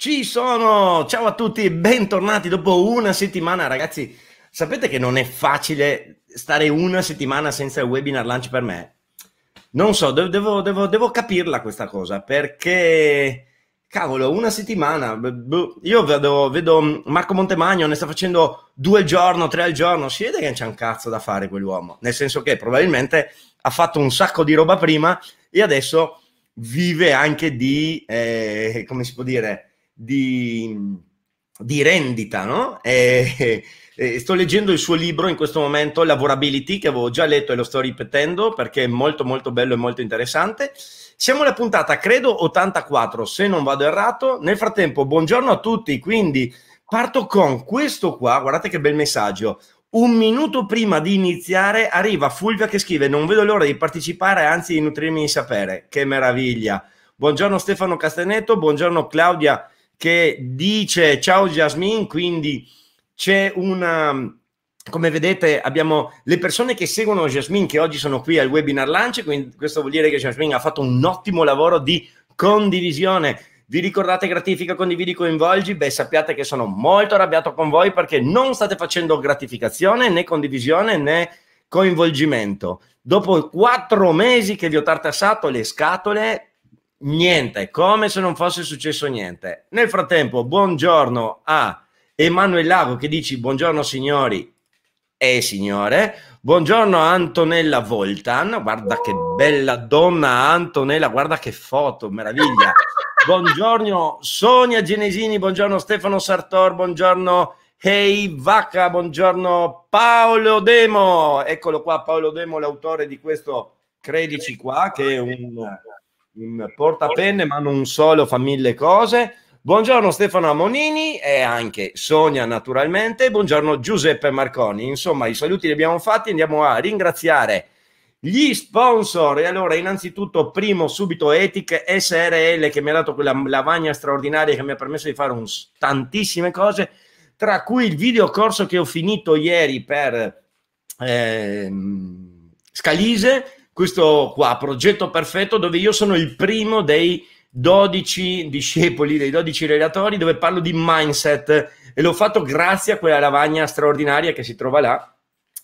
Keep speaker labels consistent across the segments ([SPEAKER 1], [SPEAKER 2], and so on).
[SPEAKER 1] Ci sono! Ciao a tutti, bentornati dopo una settimana, ragazzi. Sapete che non è facile stare una settimana senza il webinar lunch per me? Non so, devo, devo, devo capirla questa cosa perché, cavolo, una settimana. Boh, io vedo, vedo Marco Montemagno, ne sta facendo due al giorno, tre al giorno. Si vede che c'è un cazzo da fare quell'uomo, nel senso che probabilmente ha fatto un sacco di roba prima e adesso vive anche di, eh, come si può dire, di, di rendita, no? E, e sto leggendo il suo libro in questo momento, Lavorability, che avevo già letto e lo sto ripetendo perché è molto molto bello e molto interessante. Siamo alla puntata, credo, 84, se non vado errato. Nel frattempo, buongiorno a tutti, quindi parto con questo qua, guardate che bel messaggio. Un minuto prima di iniziare arriva Fulvia che scrive non vedo l'ora di partecipare, anzi di nutrirmi di sapere. Che meraviglia. Buongiorno Stefano Castanetto, buongiorno Claudia che dice ciao Jasmine, quindi c'è una... Um, come vedete abbiamo le persone che seguono Jasmine che oggi sono qui al webinar lunch, quindi questo vuol dire che Jasmine ha fatto un ottimo lavoro di condivisione. Vi ricordate gratifica, condividi, coinvolgi? Beh, sappiate che sono molto arrabbiato con voi perché non state facendo gratificazione né condivisione né coinvolgimento. Dopo quattro mesi che vi ho tartassato le scatole, niente, come se non fosse successo niente. Nel frattempo, buongiorno a Emanuele Lago che dici buongiorno signori e signore, buongiorno a Antonella Voltan, guarda che bella donna Antonella, guarda che foto, meraviglia. Buongiorno Sonia Genesini, buongiorno Stefano Sartor, buongiorno Hey Vacca, buongiorno Paolo Demo, eccolo qua Paolo Demo, l'autore di questo Credici qua, che è un un portapenne ma non solo, fa mille cose. Buongiorno Stefano Amonini e anche Sonia naturalmente, buongiorno Giuseppe Marconi. Insomma, i saluti li abbiamo fatti, andiamo a ringraziare gli sponsor. E allora, innanzitutto, primo subito Etic SRL che mi ha dato quella lavagna straordinaria che mi ha permesso di fare un, tantissime cose, tra cui il videocorso che ho finito ieri per eh, Scalise questo qua, progetto perfetto, dove io sono il primo dei 12 discepoli, dei 12 relatori, dove parlo di mindset e l'ho fatto grazie a quella lavagna straordinaria che si trova là,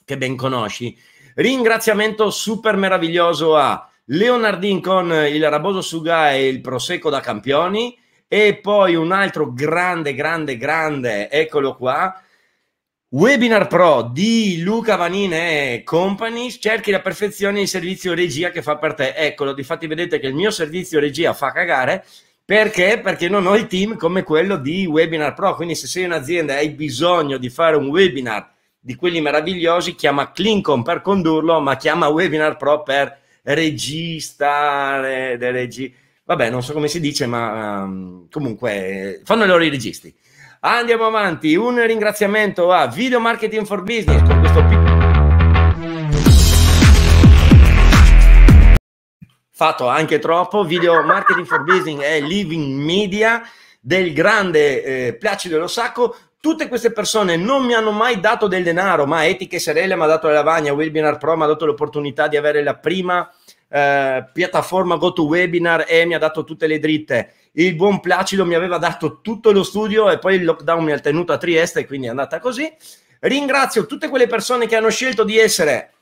[SPEAKER 1] che ben conosci. Ringraziamento super meraviglioso a Leonardin con il Raboso Suga e il Prosecco da Campioni e poi un altro grande, grande, grande, eccolo qua, Webinar Pro di Luca Vanine e Company, cerchi la perfezione in servizio regia che fa per te. Eccolo, difatti vedete che il mio servizio regia fa cagare perché? Perché non ho il team come quello di Webinar Pro, quindi se sei un'azienda e hai bisogno di fare un webinar di quelli meravigliosi, chiama Clincom per condurlo, ma chiama Webinar Pro per registare, regi... vabbè non so come si dice, ma um, comunque eh, fanno i loro i registi. Andiamo avanti, un ringraziamento a Video Marketing for Business con questo piccolo... Fatto anche troppo, Video Marketing for Business è Living Media del grande eh, Placido Lo Sacco. Tutte queste persone non mi hanno mai dato del denaro, ma Etiche Serelle mi ha dato la lavagna, Webinar Pro mi ha dato l'opportunità di avere la prima eh, piattaforma GoToWebinar e mi ha dato tutte le dritte. Il buon Placido mi aveva dato tutto lo studio e poi il lockdown mi ha tenuto a Trieste e quindi è andata così. Ringrazio tutte quelle persone che hanno scelto di essere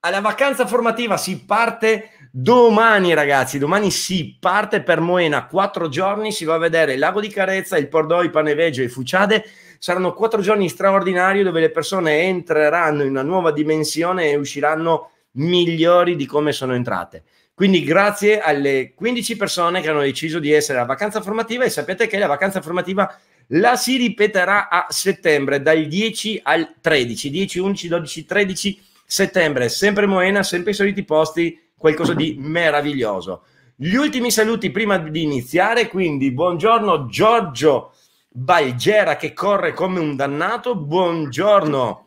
[SPEAKER 1] alla vacanza formativa. Si parte domani, ragazzi. Domani si parte per Moena. Quattro giorni si va a vedere il lago di Carezza, il Pordoi, Paneveggio e Fuciade. Saranno quattro giorni straordinari dove le persone entreranno in una nuova dimensione e usciranno migliori di come sono entrate. Quindi grazie alle 15 persone che hanno deciso di essere a vacanza formativa e sapete che la vacanza formativa la si ripeterà a settembre dal 10 al 13, 10, 11, 12, 13 settembre, sempre Moena, sempre i soliti posti, qualcosa di meraviglioso. Gli ultimi saluti prima di iniziare, quindi buongiorno Giorgio Balgera che corre come un dannato, buongiorno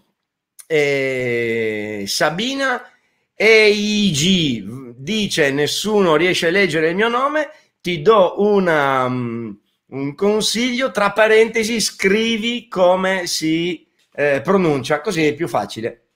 [SPEAKER 1] eh, Sabina EIG dice nessuno riesce a leggere il mio nome, ti do una, um, un consiglio, tra parentesi scrivi come si eh, pronuncia, così è più facile.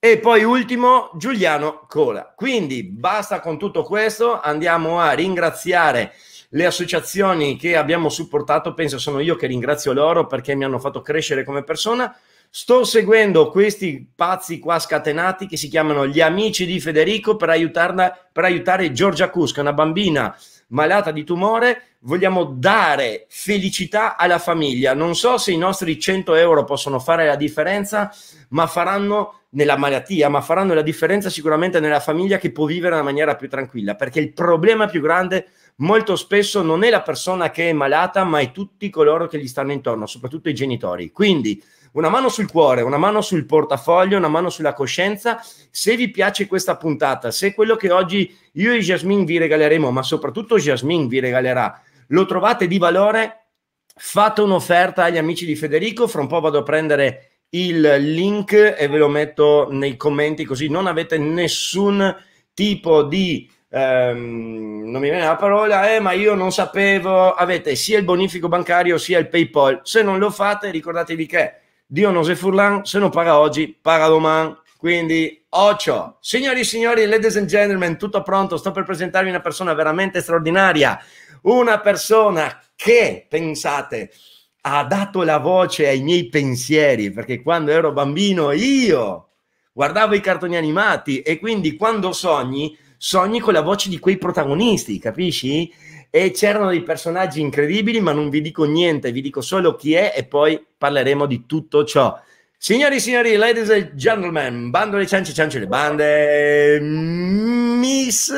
[SPEAKER 1] E poi ultimo Giuliano Cola. Quindi basta con tutto questo, andiamo a ringraziare le associazioni che abbiamo supportato, penso sono io che ringrazio loro perché mi hanno fatto crescere come persona. Sto seguendo questi pazzi qua scatenati che si chiamano gli amici di Federico per, aiutarla, per aiutare Giorgia Cusca, una bambina malata di tumore. Vogliamo dare felicità alla famiglia. Non so se i nostri 100 euro possono fare la differenza, ma faranno nella malattia, ma faranno la differenza sicuramente nella famiglia che può vivere in maniera più tranquilla, perché il problema più grande molto spesso non è la persona che è malata, ma è tutti coloro che gli stanno intorno, soprattutto i genitori. Quindi, una mano sul cuore, una mano sul portafoglio, una mano sulla coscienza. Se vi piace questa puntata, se quello che oggi io e Jasmine vi regaleremo, ma soprattutto Jasmine vi regalerà, lo trovate di valore, fate un'offerta agli amici di Federico. Fra un po' vado a prendere il link e ve lo metto nei commenti così non avete nessun tipo di ehm, non mi viene la parola eh, ma io non sapevo avete sia il bonifico bancario sia il paypal se non lo fate ricordatevi che Dio non se Furlan, se non paga oggi, paga domani. Quindi, occhio. Signori e signori, ladies and gentlemen, tutto pronto. Sto per presentarvi una persona veramente straordinaria. Una persona che, pensate, ha dato la voce ai miei pensieri, perché quando ero bambino io guardavo i cartoni animati e quindi quando sogni, sogni con la voce di quei protagonisti, capisci? e c'erano dei personaggi incredibili, ma non vi dico niente, vi dico solo chi è e poi parleremo di tutto ciò. Signori e signori, ladies and gentlemen, bando le ciance, ciance le bande, Miss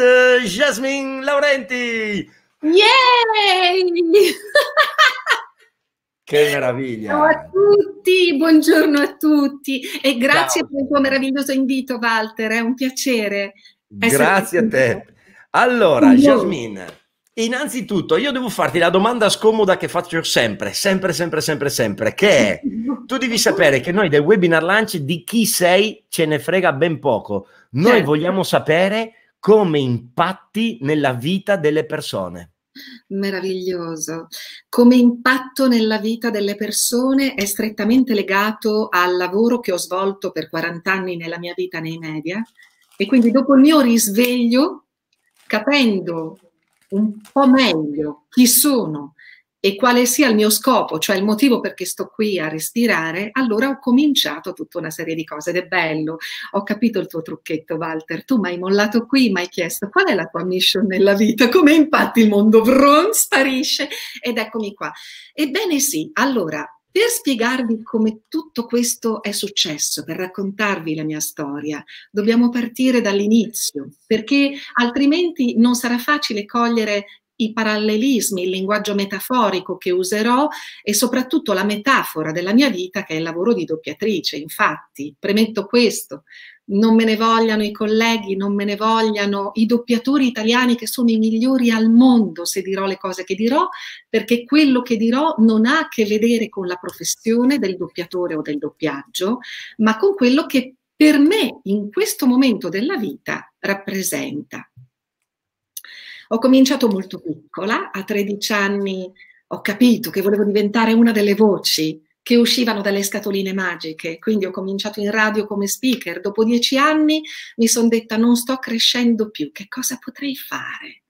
[SPEAKER 1] Jasmine Laurenti! Yay! Che meraviglia! Ciao a tutti,
[SPEAKER 2] buongiorno a tutti e grazie Ciao. per il tuo meraviglioso invito Walter, è un piacere.
[SPEAKER 1] Grazie a te. Allora, Jasmine, Innanzitutto, io devo farti la domanda scomoda che faccio sempre, sempre, sempre, sempre, sempre, che è, tu devi sapere che noi del webinar lunch di chi sei ce ne frega ben poco. Noi certo. vogliamo sapere come impatti nella vita delle persone.
[SPEAKER 2] Meraviglioso. Come impatto nella vita delle persone è strettamente legato al lavoro che ho svolto per 40 anni nella mia vita nei media e quindi dopo il mio risveglio, capendo un po' meglio chi sono e quale sia il mio scopo, cioè il motivo perché sto qui a respirare, allora ho cominciato tutta una serie di cose ed è bello. Ho capito il tuo trucchetto, Walter. Tu mi hai mollato qui, mi hai chiesto qual è la tua mission nella vita, come impatti il mondo, vron, sparisce ed eccomi qua. Ebbene sì, allora per spiegarvi come tutto questo è successo, per raccontarvi la mia storia, dobbiamo partire dall'inizio, perché altrimenti non sarà facile cogliere i parallelismi, il linguaggio metaforico che userò e soprattutto la metafora della mia vita che è il lavoro di doppiatrice. Infatti, premetto questo, non me ne vogliano i colleghi, non me ne vogliano i doppiatori italiani che sono i migliori al mondo se dirò le cose che dirò, perché quello che dirò non ha a che vedere con la professione del doppiatore o del doppiaggio, ma con quello che per me in questo momento della vita rappresenta. Ho cominciato molto piccola, a 13 anni ho capito che volevo diventare una delle voci che uscivano dalle scatoline magiche, quindi ho cominciato in radio come speaker, dopo dieci anni mi sono detta non sto crescendo più, che cosa potrei fare?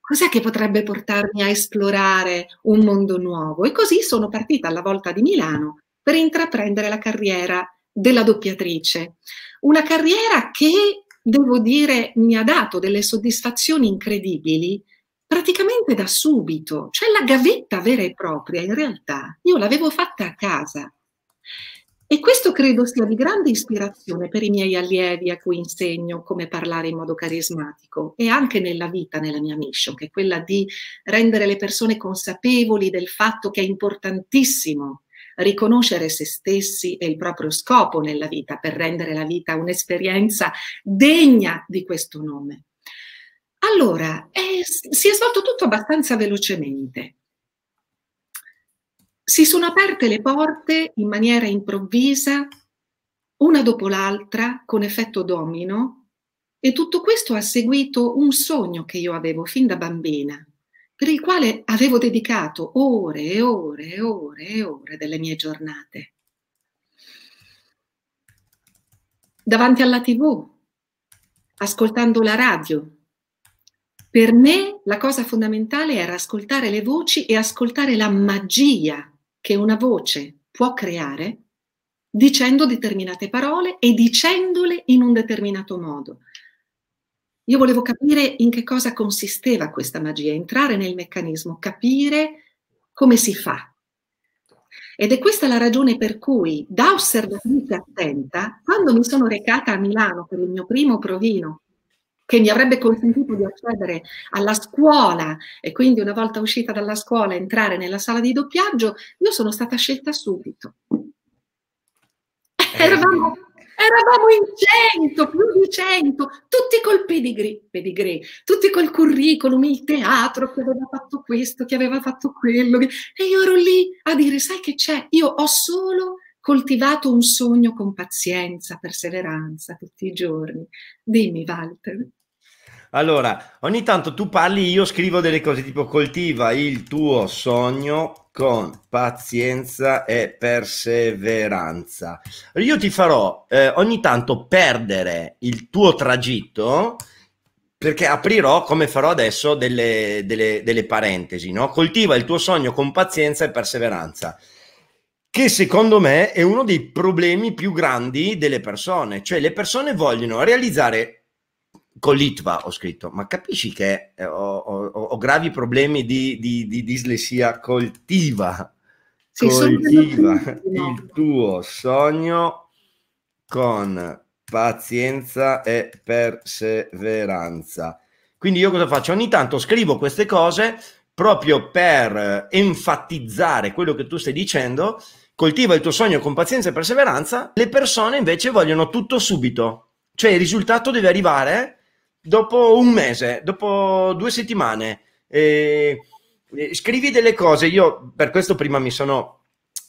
[SPEAKER 2] Cos'è che potrebbe portarmi a esplorare un mondo nuovo? E così sono partita alla volta di Milano per intraprendere la carriera della doppiatrice, una carriera che, devo dire, mi ha dato delle soddisfazioni incredibili praticamente da subito, cioè la gavetta vera e propria in realtà io l'avevo fatta a casa. E questo credo sia di grande ispirazione per i miei allievi a cui insegno come parlare in modo carismatico e anche nella vita, nella mia mission, che è quella di rendere le persone consapevoli del fatto che è importantissimo riconoscere se stessi e il proprio scopo nella vita per rendere la vita un'esperienza degna di questo nome. Allora, eh, si è svolto tutto abbastanza velocemente. Si sono aperte le porte in maniera improvvisa, una dopo l'altra, con effetto domino, e tutto questo ha seguito un sogno che io avevo fin da bambina, per il quale avevo dedicato ore e ore e ore e ore delle mie giornate. Davanti alla tv, ascoltando la radio, per me la cosa fondamentale era ascoltare le voci e ascoltare la magia che una voce può creare dicendo determinate parole e dicendole in un determinato modo. Io volevo capire in che cosa consisteva questa magia, entrare nel meccanismo, capire come si fa. Ed è questa la ragione per cui, da osservatrice attenta, quando mi sono recata a Milano per il mio primo provino che mi avrebbe consentito di accedere alla scuola e quindi una volta uscita dalla scuola entrare nella sala di doppiaggio, io sono stata scelta subito. Eh. Eravamo, eravamo, in cento, più di cento, tutti col pedigree, pedigree, tutti col curriculum, il teatro che aveva fatto questo, che aveva fatto quello. E io ero lì a dire, sai che c'è? Io ho solo coltivato un sogno con pazienza, perseveranza, tutti i giorni. Dimmi, Walter.
[SPEAKER 1] Allora, ogni tanto tu parli, io scrivo delle cose tipo coltiva il tuo sogno con pazienza e perseveranza. Io ti farò eh, ogni tanto perdere il tuo tragitto perché aprirò, come farò adesso, delle, delle, delle parentesi, no? Coltiva il tuo sogno con pazienza e perseveranza che secondo me è uno dei problemi più grandi delle persone, cioè le persone vogliono realizzare con Litva ho scritto, ma capisci che eh, ho, ho, ho gravi problemi di, di, di dislessia coltiva. Sì, coltiva il tuo sogno con pazienza e perseveranza. Quindi io cosa faccio? Ogni tanto scrivo queste cose proprio per enfatizzare quello che tu stai dicendo, coltiva il tuo sogno con pazienza e perseveranza, le persone invece vogliono tutto subito, cioè il risultato deve arrivare dopo un mese, dopo due settimane, eh, eh, scrivi delle cose. Io per questo prima mi sono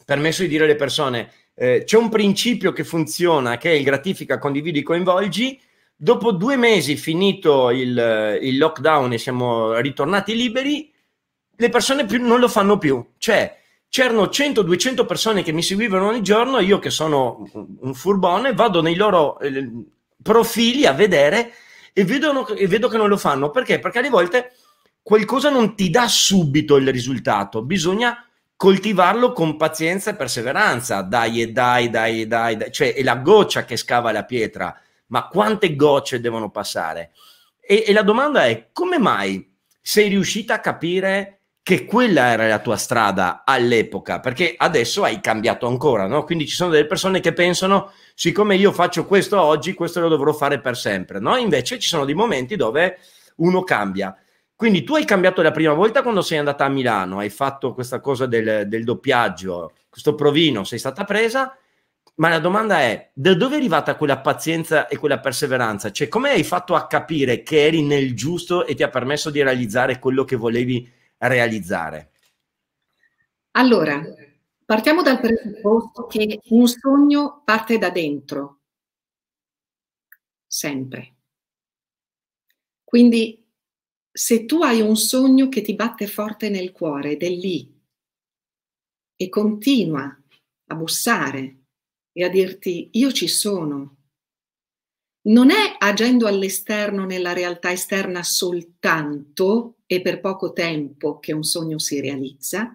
[SPEAKER 1] permesso di dire alle persone, eh, c'è un principio che funziona, che è il gratifica, condividi, coinvolgi. Dopo due mesi finito il, eh, il lockdown e siamo ritornati liberi, le persone più, non lo fanno più. Cioè, c'erano 100-200 persone che mi seguivano ogni giorno, io che sono un furbone, vado nei loro eh, profili a vedere e, vedono, e vedo che non lo fanno. Perché? Perché alle volte qualcosa non ti dà subito il risultato, bisogna coltivarlo con pazienza e perseveranza. Dai e dai, dai e dai, dai, cioè è la goccia che scava la pietra, ma quante gocce devono passare? E, e la domanda è come mai sei riuscita a capire che quella era la tua strada all'epoca? Perché adesso hai cambiato ancora, no? Quindi ci sono delle persone che pensano siccome io faccio questo oggi, questo lo dovrò fare per sempre, no? Invece ci sono dei momenti dove uno cambia. Quindi tu hai cambiato la prima volta quando sei andata a Milano, hai fatto questa cosa del, del doppiaggio, questo provino, sei stata presa, ma la domanda è da dove è arrivata quella pazienza e quella perseveranza? Cioè come hai fatto a capire che eri nel giusto e ti ha permesso di realizzare quello che volevi realizzare?
[SPEAKER 2] Allora, Partiamo dal presupposto che un sogno parte da dentro, sempre. Quindi se tu hai un sogno che ti batte forte nel cuore ed è lì e continua a bussare e a dirti io ci sono, non è agendo all'esterno nella realtà esterna soltanto e per poco tempo che un sogno si realizza,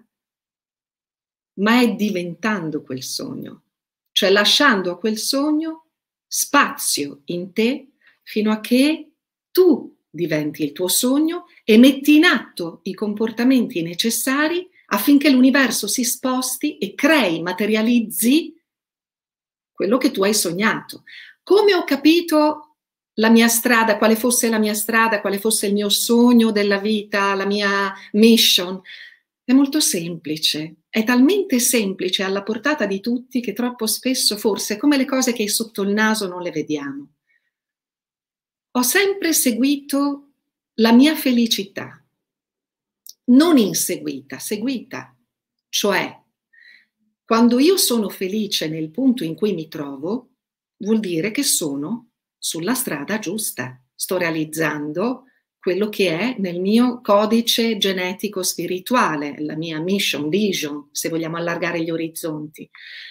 [SPEAKER 2] ma è diventando quel sogno, cioè lasciando a quel sogno spazio in te fino a che tu diventi il tuo sogno e metti in atto i comportamenti necessari affinché l'universo si sposti e crei, materializzi quello che tu hai sognato. Come ho capito la mia strada, quale fosse la mia strada, quale fosse il mio sogno della vita, la mia mission? È molto semplice, è talmente semplice alla portata di tutti che troppo spesso forse come le cose che sotto il naso non le vediamo. Ho sempre seguito la mia felicità, non inseguita, seguita, cioè quando io sono felice nel punto in cui mi trovo, vuol dire che sono sulla strada giusta, sto realizzando quello che è nel mio codice genetico spirituale, la mia mission, vision, se vogliamo allargare gli orizzonti.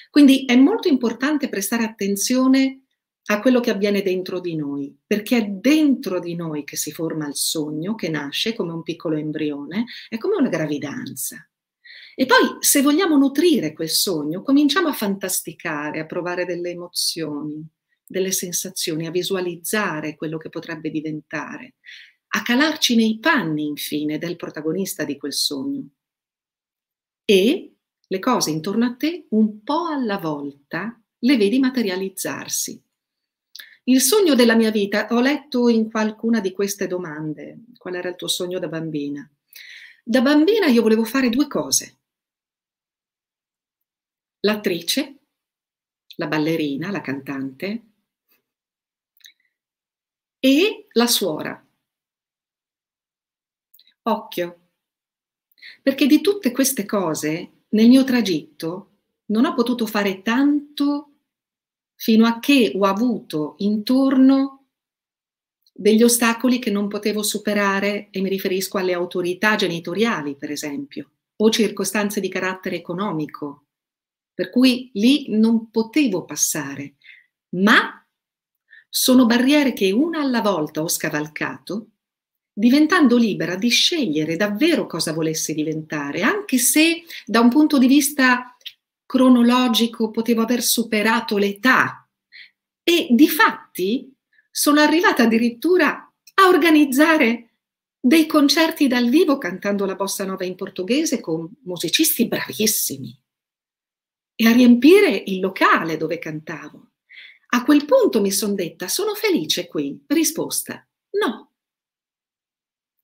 [SPEAKER 2] Quindi è molto importante prestare attenzione a quello che avviene dentro di noi, perché è dentro di noi che si forma il sogno, che nasce come un piccolo embrione, è come una gravidanza. E poi, se vogliamo nutrire quel sogno, cominciamo a fantasticare, a provare delle emozioni, delle sensazioni, a visualizzare quello che potrebbe diventare a calarci nei panni, infine, del protagonista di quel sogno. E le cose intorno a te, un po' alla volta, le vedi materializzarsi. Il sogno della mia vita, ho letto in qualcuna di queste domande, qual era il tuo sogno da bambina? Da bambina io volevo fare due cose. L'attrice, la ballerina, la cantante e la suora. Occhio. Perché di tutte queste cose, nel mio tragitto, non ho potuto fare tanto fino a che ho avuto intorno degli ostacoli che non potevo superare e mi riferisco alle autorità genitoriali, per esempio, o circostanze di carattere economico, per cui lì non potevo passare, ma sono barriere che una alla volta ho scavalcato diventando libera di scegliere davvero cosa volesse diventare, anche se da un punto di vista cronologico potevo aver superato l'età e di fatti sono arrivata addirittura a organizzare dei concerti dal vivo cantando la bossa nova in portoghese con musicisti bravissimi e a riempire il locale dove cantavo. A quel punto mi sono detta, sono felice qui. Risposta, no,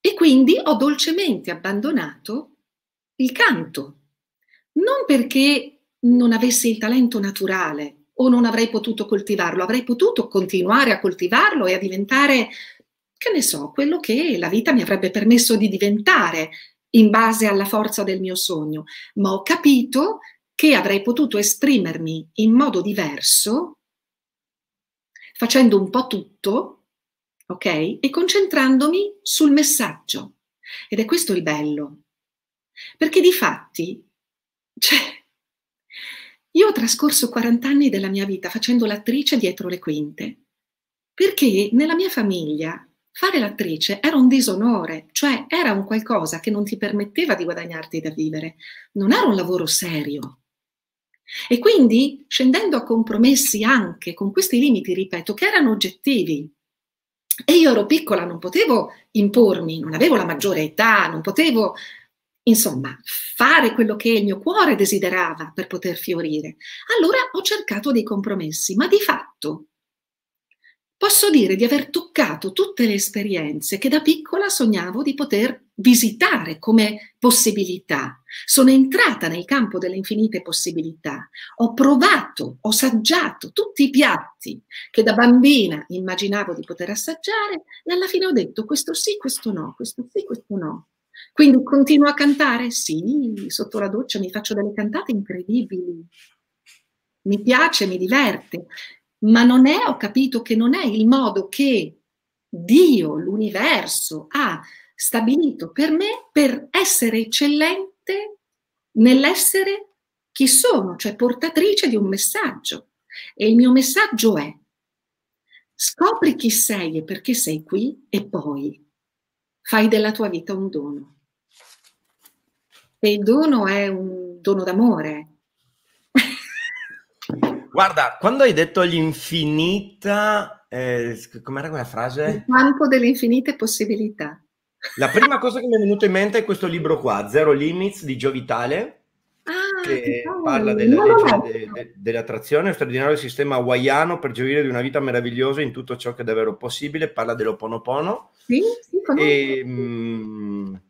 [SPEAKER 2] e quindi ho dolcemente abbandonato il canto, non perché non avessi il talento naturale o non avrei potuto coltivarlo, avrei potuto continuare a coltivarlo e a diventare, che ne so, quello che la vita mi avrebbe permesso di diventare in base alla forza del mio sogno, ma ho capito che avrei potuto esprimermi in modo diverso, facendo un po' tutto ok? E concentrandomi sul messaggio. Ed è questo il bello. Perché di fatti, cioè, io ho trascorso 40 anni della mia vita facendo l'attrice dietro le quinte, perché nella mia famiglia fare l'attrice era un disonore, cioè era un qualcosa che non ti permetteva di guadagnarti da vivere, non era un lavoro serio. E quindi scendendo a compromessi anche con questi limiti, ripeto, che erano oggettivi, e io ero piccola, non potevo impormi, non avevo la maggiore età, non potevo, insomma, fare quello che il mio cuore desiderava per poter fiorire. Allora ho cercato dei compromessi, ma di fatto posso dire di aver toccato tutte le esperienze che da piccola sognavo di poter visitare come possibilità. Sono entrata nel campo delle infinite possibilità, ho provato, ho assaggiato tutti i piatti che da bambina immaginavo di poter assaggiare e alla fine ho detto questo sì, questo no, questo sì, questo no. Quindi continuo a cantare? Sì, sotto la doccia mi faccio delle cantate incredibili. Mi piace, mi diverte ma non è, ho capito che non è il modo che Dio, l'universo ha stabilito per me per essere eccellente nell'essere chi sono, cioè portatrice di un messaggio. E il mio messaggio è, scopri chi sei e perché sei qui e poi fai della tua vita un dono. E il dono è un dono d'amore,
[SPEAKER 1] Guarda, quando hai detto l'infinita, eh, com'era quella frase?
[SPEAKER 2] Il campo delle infinite possibilità.
[SPEAKER 1] La prima cosa che mi è venuta in mente è questo libro qua, Zero Limits di Gio Vitale, ah, che parla della no, legge no. de, de, dell'attrazione, un straordinario sistema hawaiano per gioire di una vita meravigliosa in tutto ciò che è davvero possibile, parla dell'oponopono. Sì, sì, e, ehm, mh,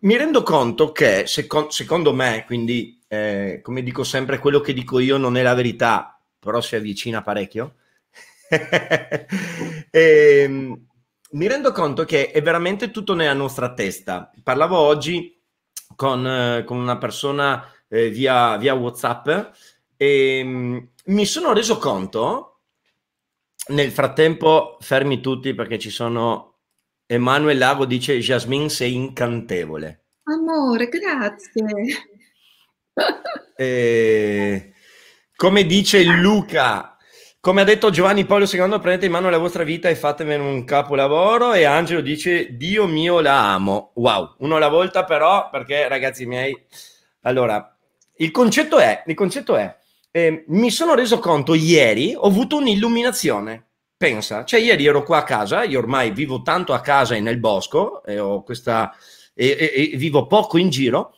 [SPEAKER 1] mi rendo conto che, seco- secondo me, quindi eh, come dico sempre, quello che dico io non è la verità, però si avvicina parecchio. e, ehm, mi rendo conto che è veramente tutto nella nostra testa. Parlavo oggi con, eh, con una persona eh, via, via, WhatsApp e ehm, mi sono reso conto. Nel frattempo, fermi tutti perché ci sono. Emanuele Lago dice: Jasmine, sei incantevole.
[SPEAKER 2] Amore, grazie.
[SPEAKER 1] E, eh, come dice Luca, come ha detto Giovanni Paolo II, prendete in mano la vostra vita e fatemene un capolavoro. E Angelo dice, Dio mio la amo. Wow, uno alla volta però, perché ragazzi miei... Allora, il concetto è, il concetto è eh, mi sono reso conto ieri, ho avuto un'illuminazione. Pensa, cioè ieri ero qua a casa, io ormai vivo tanto a casa e nel bosco, e, questa, e, e, e vivo poco in giro,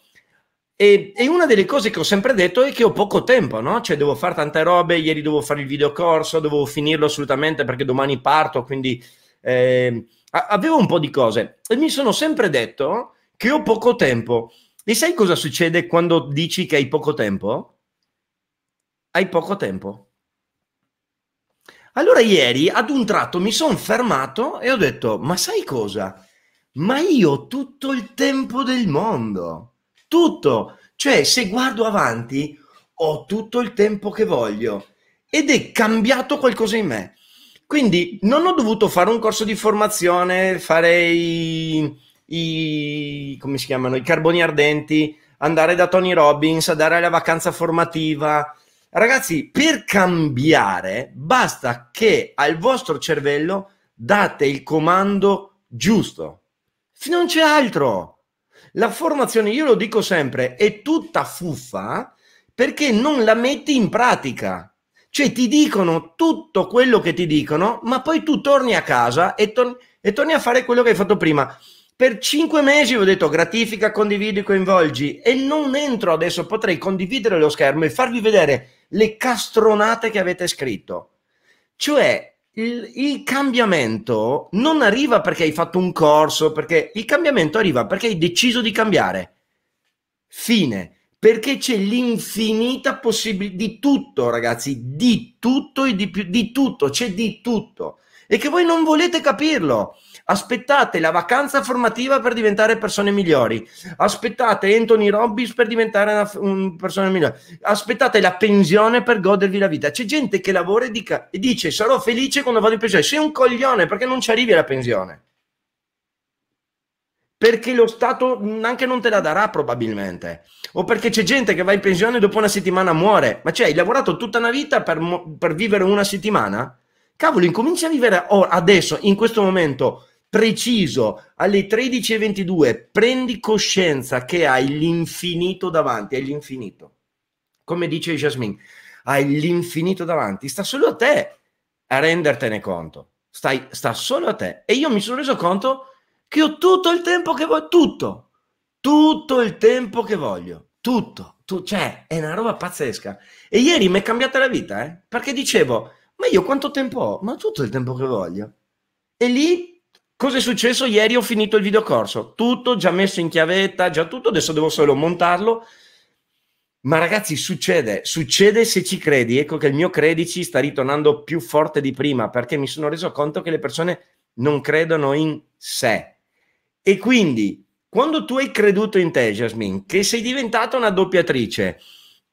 [SPEAKER 1] e, e, una delle cose che ho sempre detto è che ho poco tempo, no? Cioè devo fare tante robe, ieri devo fare il videocorso, devo finirlo assolutamente perché domani parto, quindi eh, avevo un po' di cose e mi sono sempre detto che ho poco tempo. E sai cosa succede quando dici che hai poco tempo? Hai poco tempo. Allora ieri ad un tratto mi sono fermato e ho detto, ma sai cosa? Ma io ho tutto il tempo del mondo tutto. Cioè, se guardo avanti, ho tutto il tempo che voglio ed è cambiato qualcosa in me. Quindi non ho dovuto fare un corso di formazione, fare i, i come si chiamano, i carboni ardenti, andare da Tony Robbins, andare alla vacanza formativa. Ragazzi, per cambiare basta che al vostro cervello date il comando giusto. Non c'è altro. La formazione, io lo dico sempre, è tutta fuffa perché non la metti in pratica. Cioè ti dicono tutto quello che ti dicono, ma poi tu torni a casa e, tor- e torni a fare quello che hai fatto prima. Per cinque mesi ho detto gratifica, condividi, coinvolgi e non entro adesso, potrei condividere lo schermo e farvi vedere le castronate che avete scritto. Cioè, il, il, cambiamento non arriva perché hai fatto un corso, perché il cambiamento arriva perché hai deciso di cambiare. Fine. Perché c'è l'infinita possibilità di tutto, ragazzi, di tutto e di più, di tutto, c'è di tutto. E che voi non volete capirlo aspettate la vacanza formativa per diventare persone migliori, aspettate Anthony Robbins per diventare una, un persona migliore, aspettate la pensione per godervi la vita. C'è gente che lavora e, dica, e dice sarò felice quando vado in pensione, sei un coglione perché non ci arrivi alla pensione. Perché lo Stato anche non te la darà probabilmente. O perché c'è gente che va in pensione e dopo una settimana muore. Ma cioè, hai lavorato tutta una vita per, per vivere una settimana? cavolo, incominci a vivere adesso, in questo momento, preciso alle 13.22 prendi coscienza che hai l'infinito davanti, hai l'infinito. Come dice Jasmine, hai l'infinito davanti, sta solo a te a rendertene conto, Stai, sta solo a te. E io mi sono reso conto che ho tutto il tempo che voglio, tutto, tutto il tempo che voglio, tutto, tu, cioè è una roba pazzesca. E ieri mi è cambiata la vita, eh? perché dicevo, ma io quanto tempo ho? Ma tutto il tempo che voglio. E lì Cos'è successo? Ieri ho finito il videocorso, tutto già messo in chiavetta, già tutto, adesso devo solo montarlo. Ma ragazzi, succede, succede se ci credi. Ecco che il mio credici sta ritornando più forte di prima perché mi sono reso conto che le persone non credono in sé. E quindi, quando tu hai creduto in te, Jasmine, che sei diventata una doppiatrice,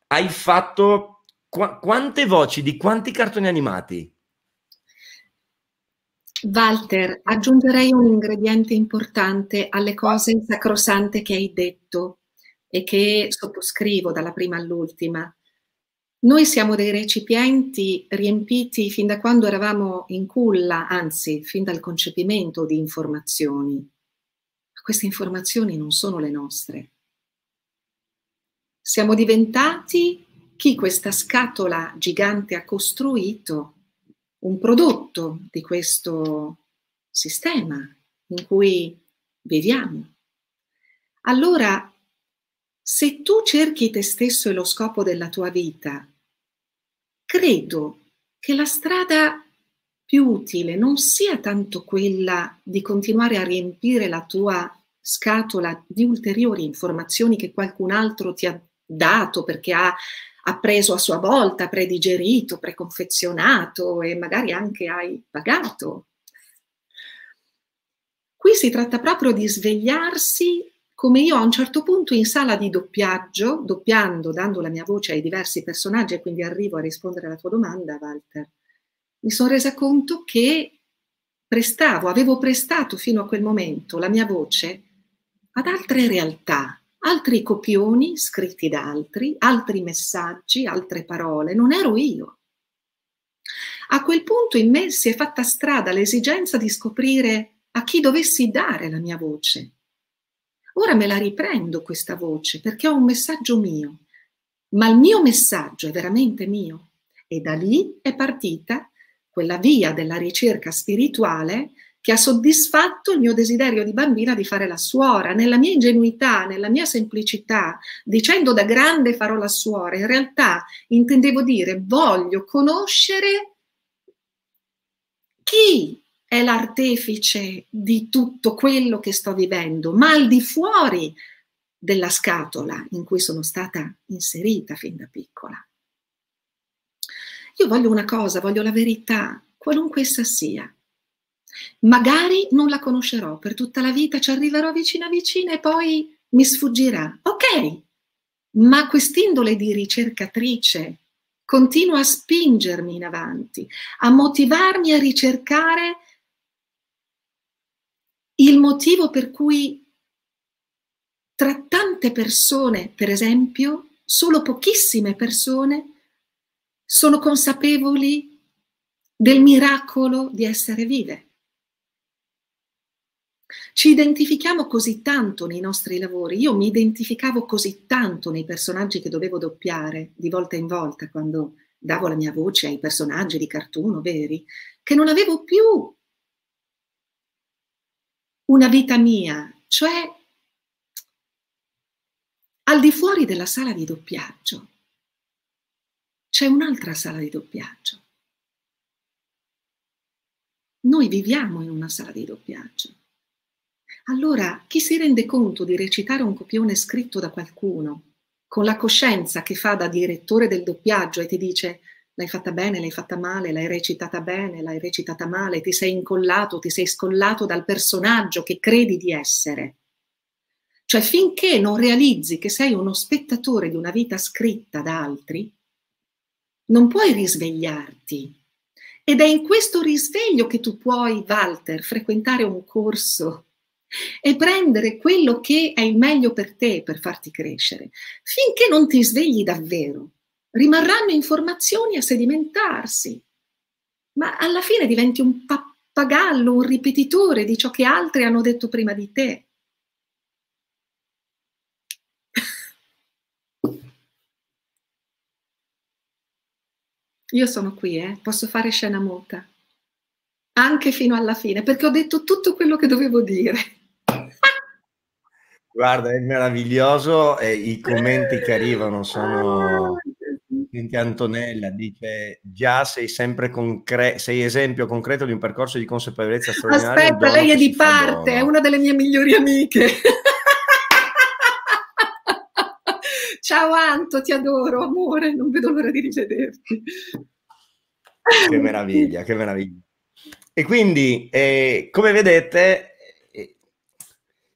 [SPEAKER 1] hai fatto qu- quante voci di quanti cartoni animati?
[SPEAKER 2] Walter, aggiungerei un ingrediente importante alle cose sacrosante che hai detto e che sottoscrivo dalla prima all'ultima. Noi siamo dei recipienti riempiti fin da quando eravamo in culla, anzi fin dal concepimento di informazioni. Ma queste informazioni non sono le nostre. Siamo diventati chi questa scatola gigante ha costruito un prodotto di questo sistema in cui viviamo. Allora, se tu cerchi te stesso e lo scopo della tua vita, credo che la strada più utile non sia tanto quella di continuare a riempire la tua scatola di ulteriori informazioni che qualcun altro ti ha dato perché ha appreso a sua volta, predigerito, preconfezionato e magari anche hai pagato. Qui si tratta proprio di svegliarsi come io a un certo punto in sala di doppiaggio, doppiando, dando la mia voce ai diversi personaggi e quindi arrivo a rispondere alla tua domanda, Walter, mi sono resa conto che prestavo, avevo prestato fino a quel momento la mia voce ad altre realtà, altri copioni scritti da altri, altri messaggi, altre parole, non ero io. A quel punto in me si è fatta strada l'esigenza di scoprire a chi dovessi dare la mia voce. Ora me la riprendo questa voce perché ho un messaggio mio, ma il mio messaggio è veramente mio e da lì è partita quella via della ricerca spirituale che ha soddisfatto il mio desiderio di bambina di fare la suora. Nella mia ingenuità, nella mia semplicità, dicendo da grande farò la suora, in realtà intendevo dire voglio conoscere chi è l'artefice di tutto quello che sto vivendo, ma al di fuori della scatola in cui sono stata inserita fin da piccola. Io voglio una cosa, voglio la verità, qualunque essa sia. Magari non la conoscerò per tutta la vita, ci arriverò vicina vicina e poi mi sfuggirà. Ok, ma quest'indole di ricercatrice continua a spingermi in avanti, a motivarmi a ricercare il motivo per cui tra tante persone, per esempio, solo pochissime persone sono consapevoli del miracolo di essere vive. Ci identifichiamo così tanto nei nostri lavori, io mi identificavo così tanto nei personaggi che dovevo doppiare di volta in volta quando davo la mia voce ai personaggi di cartoon veri, che non avevo più una vita mia, cioè al di fuori della sala di doppiaggio c'è un'altra sala di doppiaggio. Noi viviamo in una sala di doppiaggio. Allora, chi si rende conto di recitare un copione scritto da qualcuno, con la coscienza che fa da direttore del doppiaggio e ti dice l'hai fatta bene, l'hai fatta male, l'hai recitata bene, l'hai recitata male, ti sei incollato, ti sei scollato dal personaggio che credi di essere. Cioè finché non realizzi che sei uno spettatore di una vita scritta da altri, non puoi risvegliarti. Ed è in questo risveglio che tu puoi, Walter, frequentare un corso e prendere quello che è il meglio per te per farti crescere. Finché non ti svegli davvero, rimarranno informazioni a sedimentarsi, ma alla fine diventi un pappagallo, un ripetitore di ciò che altri hanno detto prima di te. Io sono qui, eh? posso fare scena muta, anche fino alla fine, perché ho detto tutto quello che dovevo dire.
[SPEAKER 1] Guarda, è meraviglioso e i commenti che arrivano sono... Senti Antonella dice già sei sempre concre- sei esempio concreto di un percorso di consapevolezza straordinaria. Aspetta, lei è di parte, è
[SPEAKER 2] una delle mie migliori amiche. Ciao Anto, ti adoro, amore, non vedo l'ora di rivederti.
[SPEAKER 1] Che meraviglia, che meraviglia. E quindi, eh, come vedete,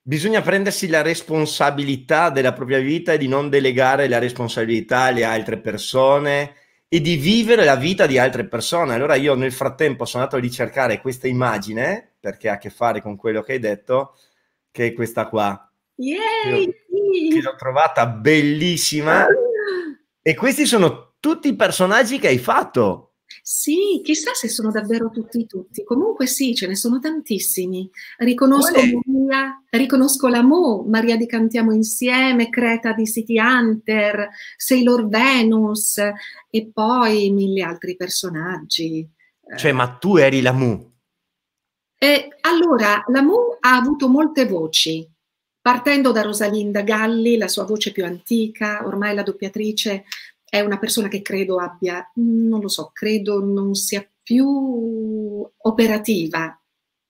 [SPEAKER 1] Bisogna prendersi la responsabilità della propria vita e di non delegare la responsabilità alle altre persone e di vivere la vita di altre persone. Allora io nel frattempo sono andato a ricercare questa immagine perché ha a che fare con quello che hai detto, che è questa qua.
[SPEAKER 2] Yay!
[SPEAKER 1] Che l'ho trovata bellissima. Ah! E questi sono tutti i personaggi che hai fatto.
[SPEAKER 2] Sì, chissà se sono davvero tutti tutti. Comunque sì, ce ne sono tantissimi. Riconosco Maria, riconosco la Mo, Maria di Cantiamo Insieme, Creta di City Hunter, Sailor Venus e poi mille altri personaggi. Cioè,
[SPEAKER 1] ma tu eri la Mu?
[SPEAKER 2] Eh, allora, la Mu ha avuto molte voci, partendo da Rosalinda Galli, la sua voce più antica, ormai la doppiatrice è una persona che credo abbia, non lo so, credo non sia più operativa.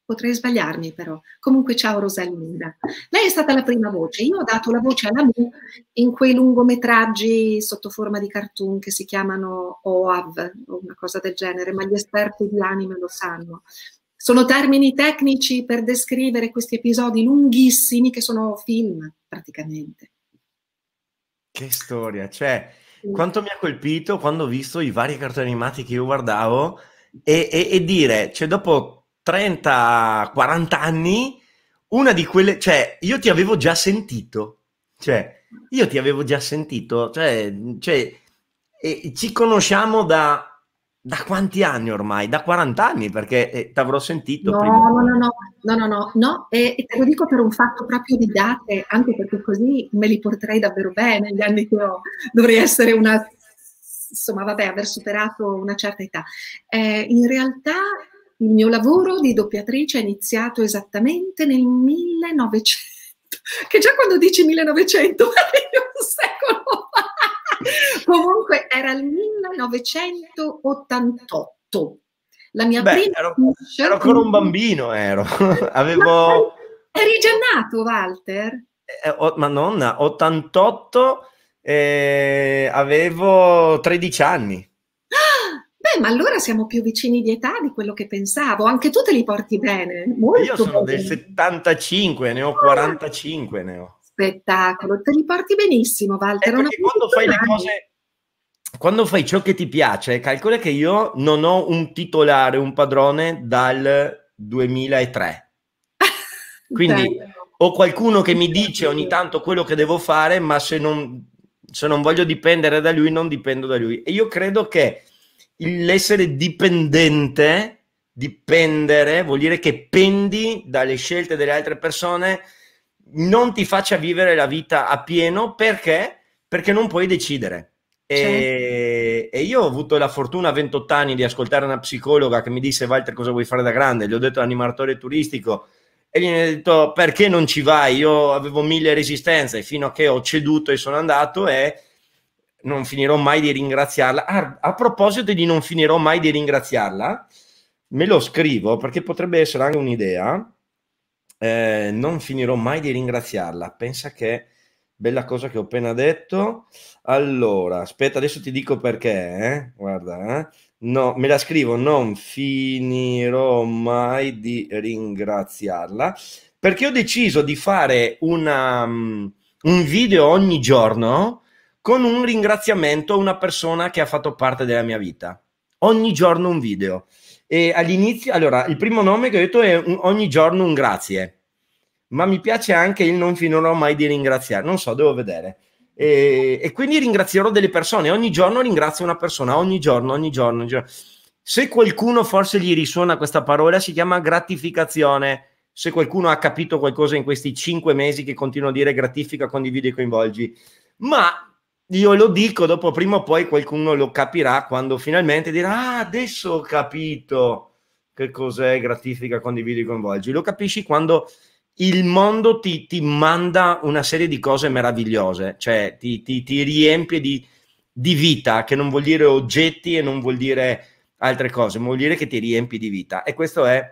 [SPEAKER 2] Potrei sbagliarmi però. Comunque ciao Rosalinda. Lei è stata la prima voce. Io ho dato la voce alla Mu in quei lungometraggi sotto forma di cartoon che si chiamano OAV o una cosa del genere, ma gli esperti di anime lo sanno. Sono termini tecnici per descrivere questi episodi lunghissimi che sono film praticamente.
[SPEAKER 1] Che storia, cioè quanto mi ha colpito quando ho visto i vari cartoni animati che io guardavo e, e, e dire, cioè dopo 30-40 anni, una di quelle, cioè io ti avevo già sentito, cioè io ti avevo già sentito, cioè, cioè ci conosciamo da da quanti anni ormai? Da 40 anni, perché eh, ti avrò sentito. No, prima. no, no, no, no, no,
[SPEAKER 2] no, no. E, e, te lo dico per un fatto proprio di date, anche perché così me li porterei davvero bene gli anni che ho. Dovrei essere una, insomma, vabbè, aver superato una certa età. Eh, in realtà il mio lavoro di doppiatrice è iniziato esattamente nel 1900, che già quando dici 1900 è un secolo fa Comunque era il 1988.
[SPEAKER 1] La mia Beh, prima ero, ero ancora un bambino, ero. Avevo...
[SPEAKER 2] Eri già nato, Walter?
[SPEAKER 1] Eh, oh, ma nonna, 88, eh, avevo 13 anni.
[SPEAKER 2] Beh, ma allora siamo più vicini di età di quello che pensavo. Anche tu te li porti bene. Molto Io sono bene. del
[SPEAKER 1] 75, ne ho 45, ah! ne ho
[SPEAKER 2] spettacolo, te li porti benissimo, Walter. Eh, quando fai le cose,
[SPEAKER 1] quando fai ciò che ti piace, calcola che io non ho un titolare, un padrone dal 2003.
[SPEAKER 2] Quindi
[SPEAKER 1] ho qualcuno che mi dice ogni tanto quello che devo fare, ma se non, se non voglio dipendere da lui, non dipendo da lui. E io credo che l'essere dipendente, dipendere, vuol dire che pendi dalle scelte delle altre persone non ti faccia vivere la vita a pieno perché? Perché non puoi decidere. E, e, io ho avuto la fortuna a 28 anni di ascoltare una psicologa che mi disse Walter cosa vuoi fare da grande, gli ho detto animatore turistico e gli ho detto perché non ci vai, io avevo mille resistenze fino a che ho ceduto e sono andato e non finirò mai di ringraziarla. Ah, a proposito di non finirò mai di ringraziarla, me lo scrivo perché potrebbe essere anche un'idea eh, non finirò mai di ringraziarla. Pensa che bella cosa che ho appena detto. Allora, aspetta, adesso ti dico perché. Eh? Guarda, eh? no, me la scrivo. Non finirò mai di ringraziarla perché ho deciso di fare una, um, un video ogni giorno con un ringraziamento a una persona che ha fatto parte della mia vita. Ogni giorno un video. E all'inizio, allora, il primo nome che ho detto è un, ogni giorno un grazie, ma mi piace anche il non finirò mai di ringraziare, non so, devo vedere. E, e, quindi ringrazierò delle persone, ogni giorno ringrazio una persona, ogni giorno, ogni giorno, ogni giorno. Se qualcuno forse gli risuona questa parola, si chiama gratificazione. Se qualcuno ha capito qualcosa in questi cinque mesi che continuo a dire gratifica, condividi e coinvolgi. Ma io lo dico, dopo prima o poi qualcuno lo capirà quando finalmente dirà ah, adesso ho capito che cos'è gratifica, condividi, coinvolgi. Lo capisci quando il mondo ti, ti manda una serie di cose meravigliose, cioè ti, ti, ti riempie di, di, vita, che non vuol dire oggetti e non vuol dire altre cose, ma vuol dire che ti riempi di vita. E questo è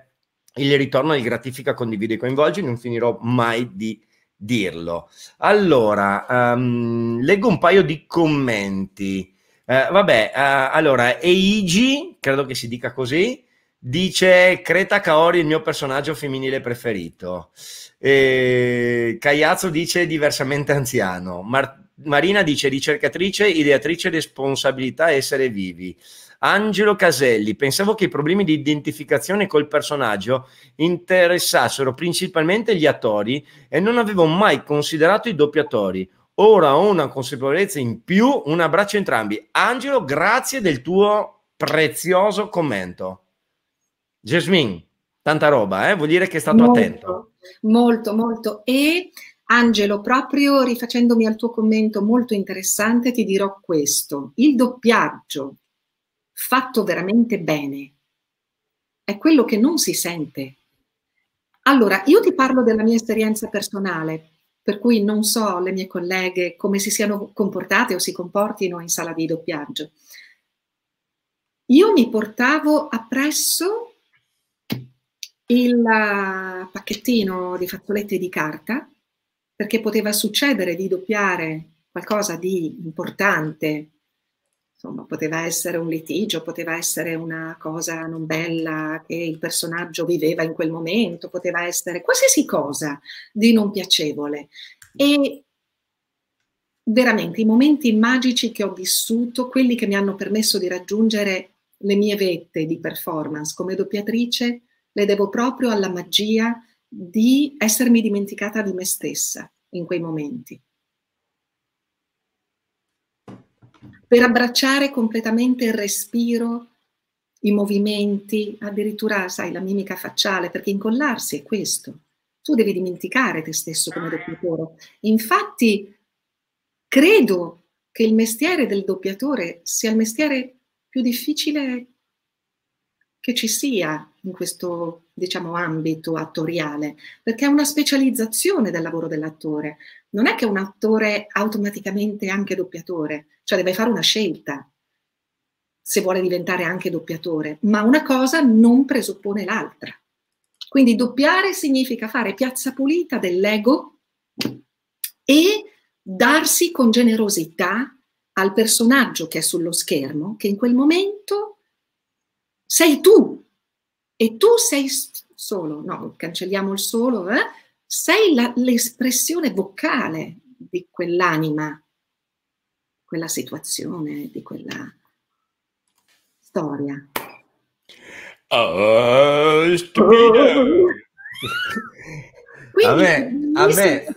[SPEAKER 1] il ritorno di gratifica, condividi, coinvolgi. Non finirò mai di dirlo. Allora, um, leggo un paio di commenti. Uh, vabbè, uh, allora, Eiji, credo che si dica così, dice Creta Kaori il mio personaggio femminile preferito. E... Cagliazzo dice diversamente anziano. Mar- Marina dice ricercatrice, ideatrice, responsabilità, essere vivi. Angelo Caselli, pensavo che i problemi di identificazione col personaggio interessassero principalmente gli attori e non avevo mai considerato i doppiatori. Ora ho una consapevolezza in più, un abbraccio a entrambi. Angelo, grazie del tuo prezioso commento. Jasmine, tanta roba, eh? vuol dire che è stato molto,
[SPEAKER 2] attento. Molto, molto. E Angelo, proprio rifacendomi al tuo commento molto interessante, ti dirò questo. Il doppiaggio fatto veramente bene è quello che non si sente. Allora, io ti parlo della mia esperienza personale, per cui non so le mie colleghe come si siano comportate o si comportino in sala di doppiaggio. Io mi portavo appresso il eh, pacchettino di fazzoletti di carta perché poteva succedere di doppiare qualcosa di importante insomma, poteva essere un litigio, poteva essere una cosa non bella che il personaggio viveva in quel momento, poteva essere qualsiasi cosa di non piacevole. E veramente i momenti magici che ho vissuto, quelli che mi hanno permesso di raggiungere le mie vette di performance come doppiatrice, le devo proprio alla magia di essermi dimenticata di me stessa in quei momenti. per abbracciare completamente il respiro, i movimenti, addirittura, sai, la mimica facciale, perché incollarsi è questo. Tu devi dimenticare te stesso come doppiatore. Infatti, credo che il mestiere del doppiatore sia il mestiere più difficile che ci sia in questo diciamo, ambito attoriale, perché è una specializzazione del lavoro dell'attore. Non è che un attore automaticamente è anche doppiatore, cioè deve fare una scelta se vuole diventare anche doppiatore, ma una cosa non presuppone l'altra. Quindi doppiare significa fare piazza pulita dell'ego e darsi con generosità al personaggio che è sullo schermo, che in quel momento sei tu e tu sei solo, no, cancelliamo il solo, eh? sei la, l'espressione vocale di quell'anima, quella situazione, di quella storia.
[SPEAKER 1] Oh, Quindi, a me, a me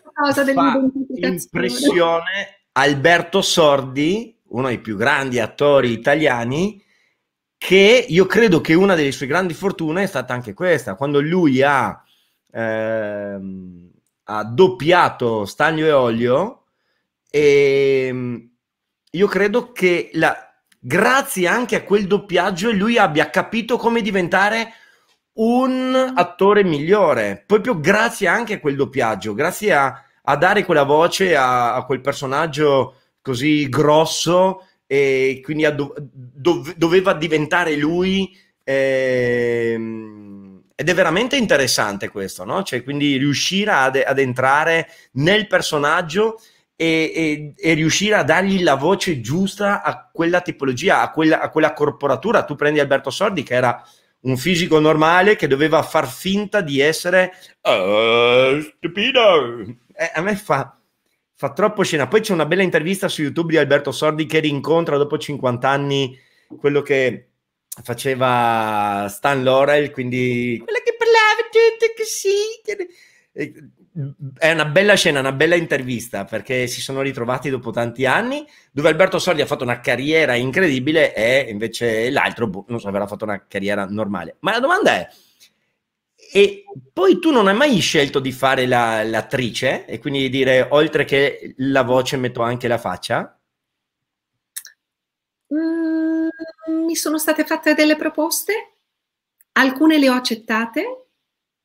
[SPEAKER 2] fa impressione
[SPEAKER 1] Alberto Sordi, uno dei più grandi attori italiani, che io credo che una delle sue grandi fortune è stata anche questa, quando lui ha, ehm, ha doppiato Stagno e Olio, e ehm, io credo che la, grazie anche a quel doppiaggio lui abbia capito come diventare un attore migliore, proprio grazie anche a quel doppiaggio, grazie a, a dare quella voce a, a quel personaggio così grosso e quindi dov- doveva diventare lui. Ehm, ed è veramente interessante questo, no? Cioè, quindi riuscire ad, ad entrare nel personaggio e, e, e, riuscire a dargli la voce giusta a quella tipologia, a quella, a quella corporatura. Tu prendi Alberto Sordi, che era un fisico normale che doveva far finta di essere uh, eh, stupido. Eh, a me fa fa troppo scena. Poi c'è una bella intervista su YouTube di Alberto Sordi che rincontra dopo 50 anni quello che faceva Stan Laurel, quindi quella che parlava tutto così. È una bella scena, una bella intervista perché si sono ritrovati dopo tanti anni dove Alberto Sordi ha fatto una carriera incredibile e invece l'altro boh, non so, avrà fatto una carriera normale. Ma la domanda è e poi tu non hai mai scelto di fare la, l'attrice e quindi di dire oltre che la voce metto anche la faccia?
[SPEAKER 2] Mm, mi sono state fatte delle proposte, alcune le ho accettate,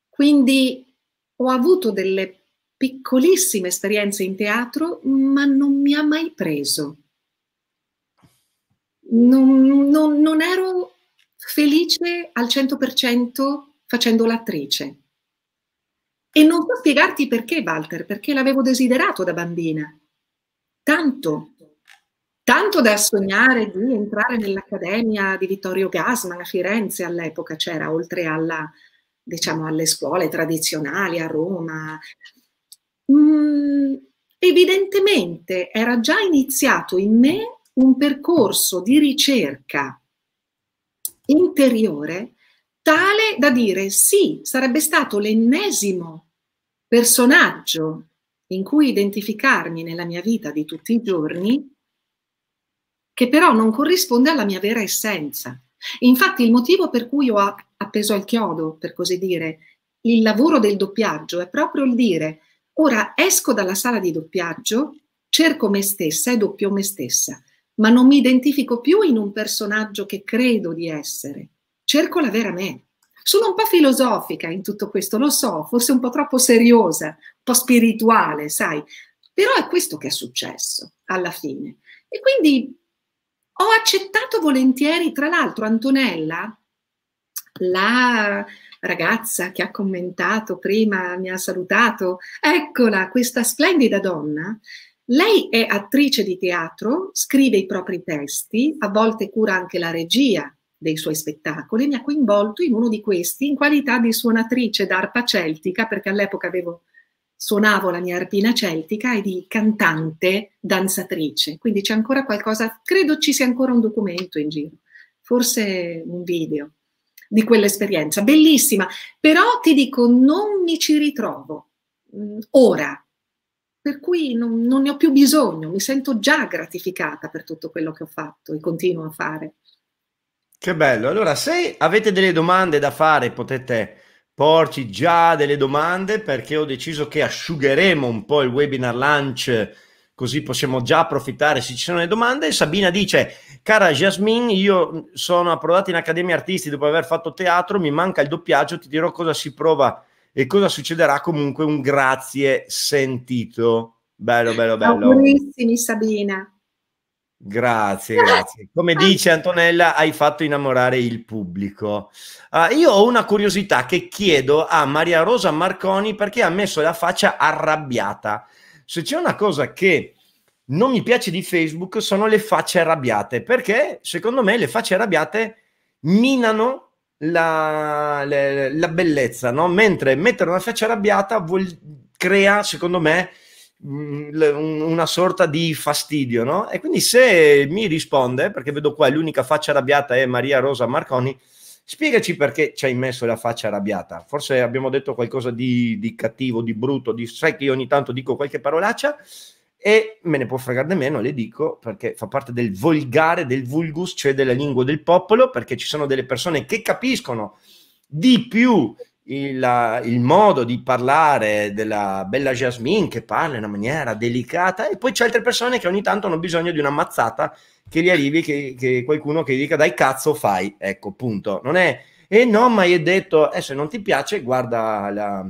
[SPEAKER 2] quindi ho avuto delle piccolissime esperienze in teatro, ma non mi ha mai preso. Non, non, non ero felice al 100% facendo l'attrice. E non so spiegarti perché, Walter, perché l'avevo desiderato da bambina. Tanto, tanto da sognare di entrare nell'Accademia di Vittorio Gasman a Firenze all'epoca, c'era oltre alla, diciamo, alle scuole tradizionali a Roma. Mm, evidentemente era già iniziato in me un percorso di ricerca interiore tale da dire sì, sarebbe stato l'ennesimo personaggio in cui identificarmi nella mia vita di tutti i giorni, che però non corrisponde alla mia vera essenza. Infatti il motivo per cui ho appeso al chiodo, per così dire, il lavoro del doppiaggio è proprio il dire, ora esco dalla sala di doppiaggio, cerco me stessa e doppio me stessa, ma non mi identifico più in un personaggio che credo di essere, cerco la vera me. Sono un po' filosofica in tutto questo, lo so, forse un po' troppo seriosa, un po' spirituale, sai, però è questo che è successo alla fine. E quindi ho accettato volentieri, tra l'altro Antonella, la ragazza che ha commentato prima, mi ha salutato, eccola, questa splendida donna, lei è attrice di teatro, scrive i propri testi, a volte cura anche la regia dei suoi spettacoli, mi ha coinvolto in uno di questi in qualità di suonatrice d'arpa celtica, perché all'epoca avevo, suonavo la mia arpina celtica e di cantante danzatrice. Quindi c'è ancora qualcosa, credo ci sia ancora un documento in giro, forse un video di quell'esperienza, bellissima, però ti dico non mi ci ritrovo mh, mm, ora, per cui non, non, ne ho più bisogno, mi sento già gratificata per tutto quello che ho fatto e continuo a fare.
[SPEAKER 1] Che bello. Allora, se avete delle domande da fare, potete porci già delle domande perché ho deciso che asciugheremo un po' il webinar lunch così possiamo già approfittare se ci sono le domande. Sabina dice, cara Jasmine, io sono approdata in Accademia Artisti dopo aver fatto teatro, mi manca il doppiaggio, ti dirò cosa si prova e cosa succederà. Comunque un grazie sentito. Bello, bello, bello.
[SPEAKER 2] Augurissimi Sabina.
[SPEAKER 1] Grazie, grazie. Come dice Antonella, hai fatto innamorare il pubblico. Uh, io ho una curiosità che chiedo a Maria Rosa Marconi perché ha messo la faccia arrabbiata. Se c'è una cosa che non mi piace di Facebook sono le facce arrabbiate, perché secondo me le facce arrabbiate minano la, la, la bellezza, no? mentre mettere una faccia arrabbiata vuol, crea, secondo me, Mm, una sorta di fastidio, no? E quindi se mi risponde, perché vedo qua l'unica faccia arrabbiata è Maria Rosa Marconi, spiegaci perché ci hai messo la faccia arrabbiata. Forse abbiamo detto qualcosa di, di cattivo, di brutto, di sai che io ogni tanto dico qualche parolaccia e me ne può fregarne meno, le dico, perché fa parte del volgare, del vulgus, cioè della lingua del popolo, perché ci sono delle persone che capiscono di più il, il, modo di parlare della bella Jasmine che parla in una maniera delicata e poi c'è altre persone che ogni tanto hanno bisogno di una mazzata che gli arrivi che, che qualcuno che gli dica dai cazzo fai ecco punto non è e eh no ma hai detto eh, se non ti piace guarda la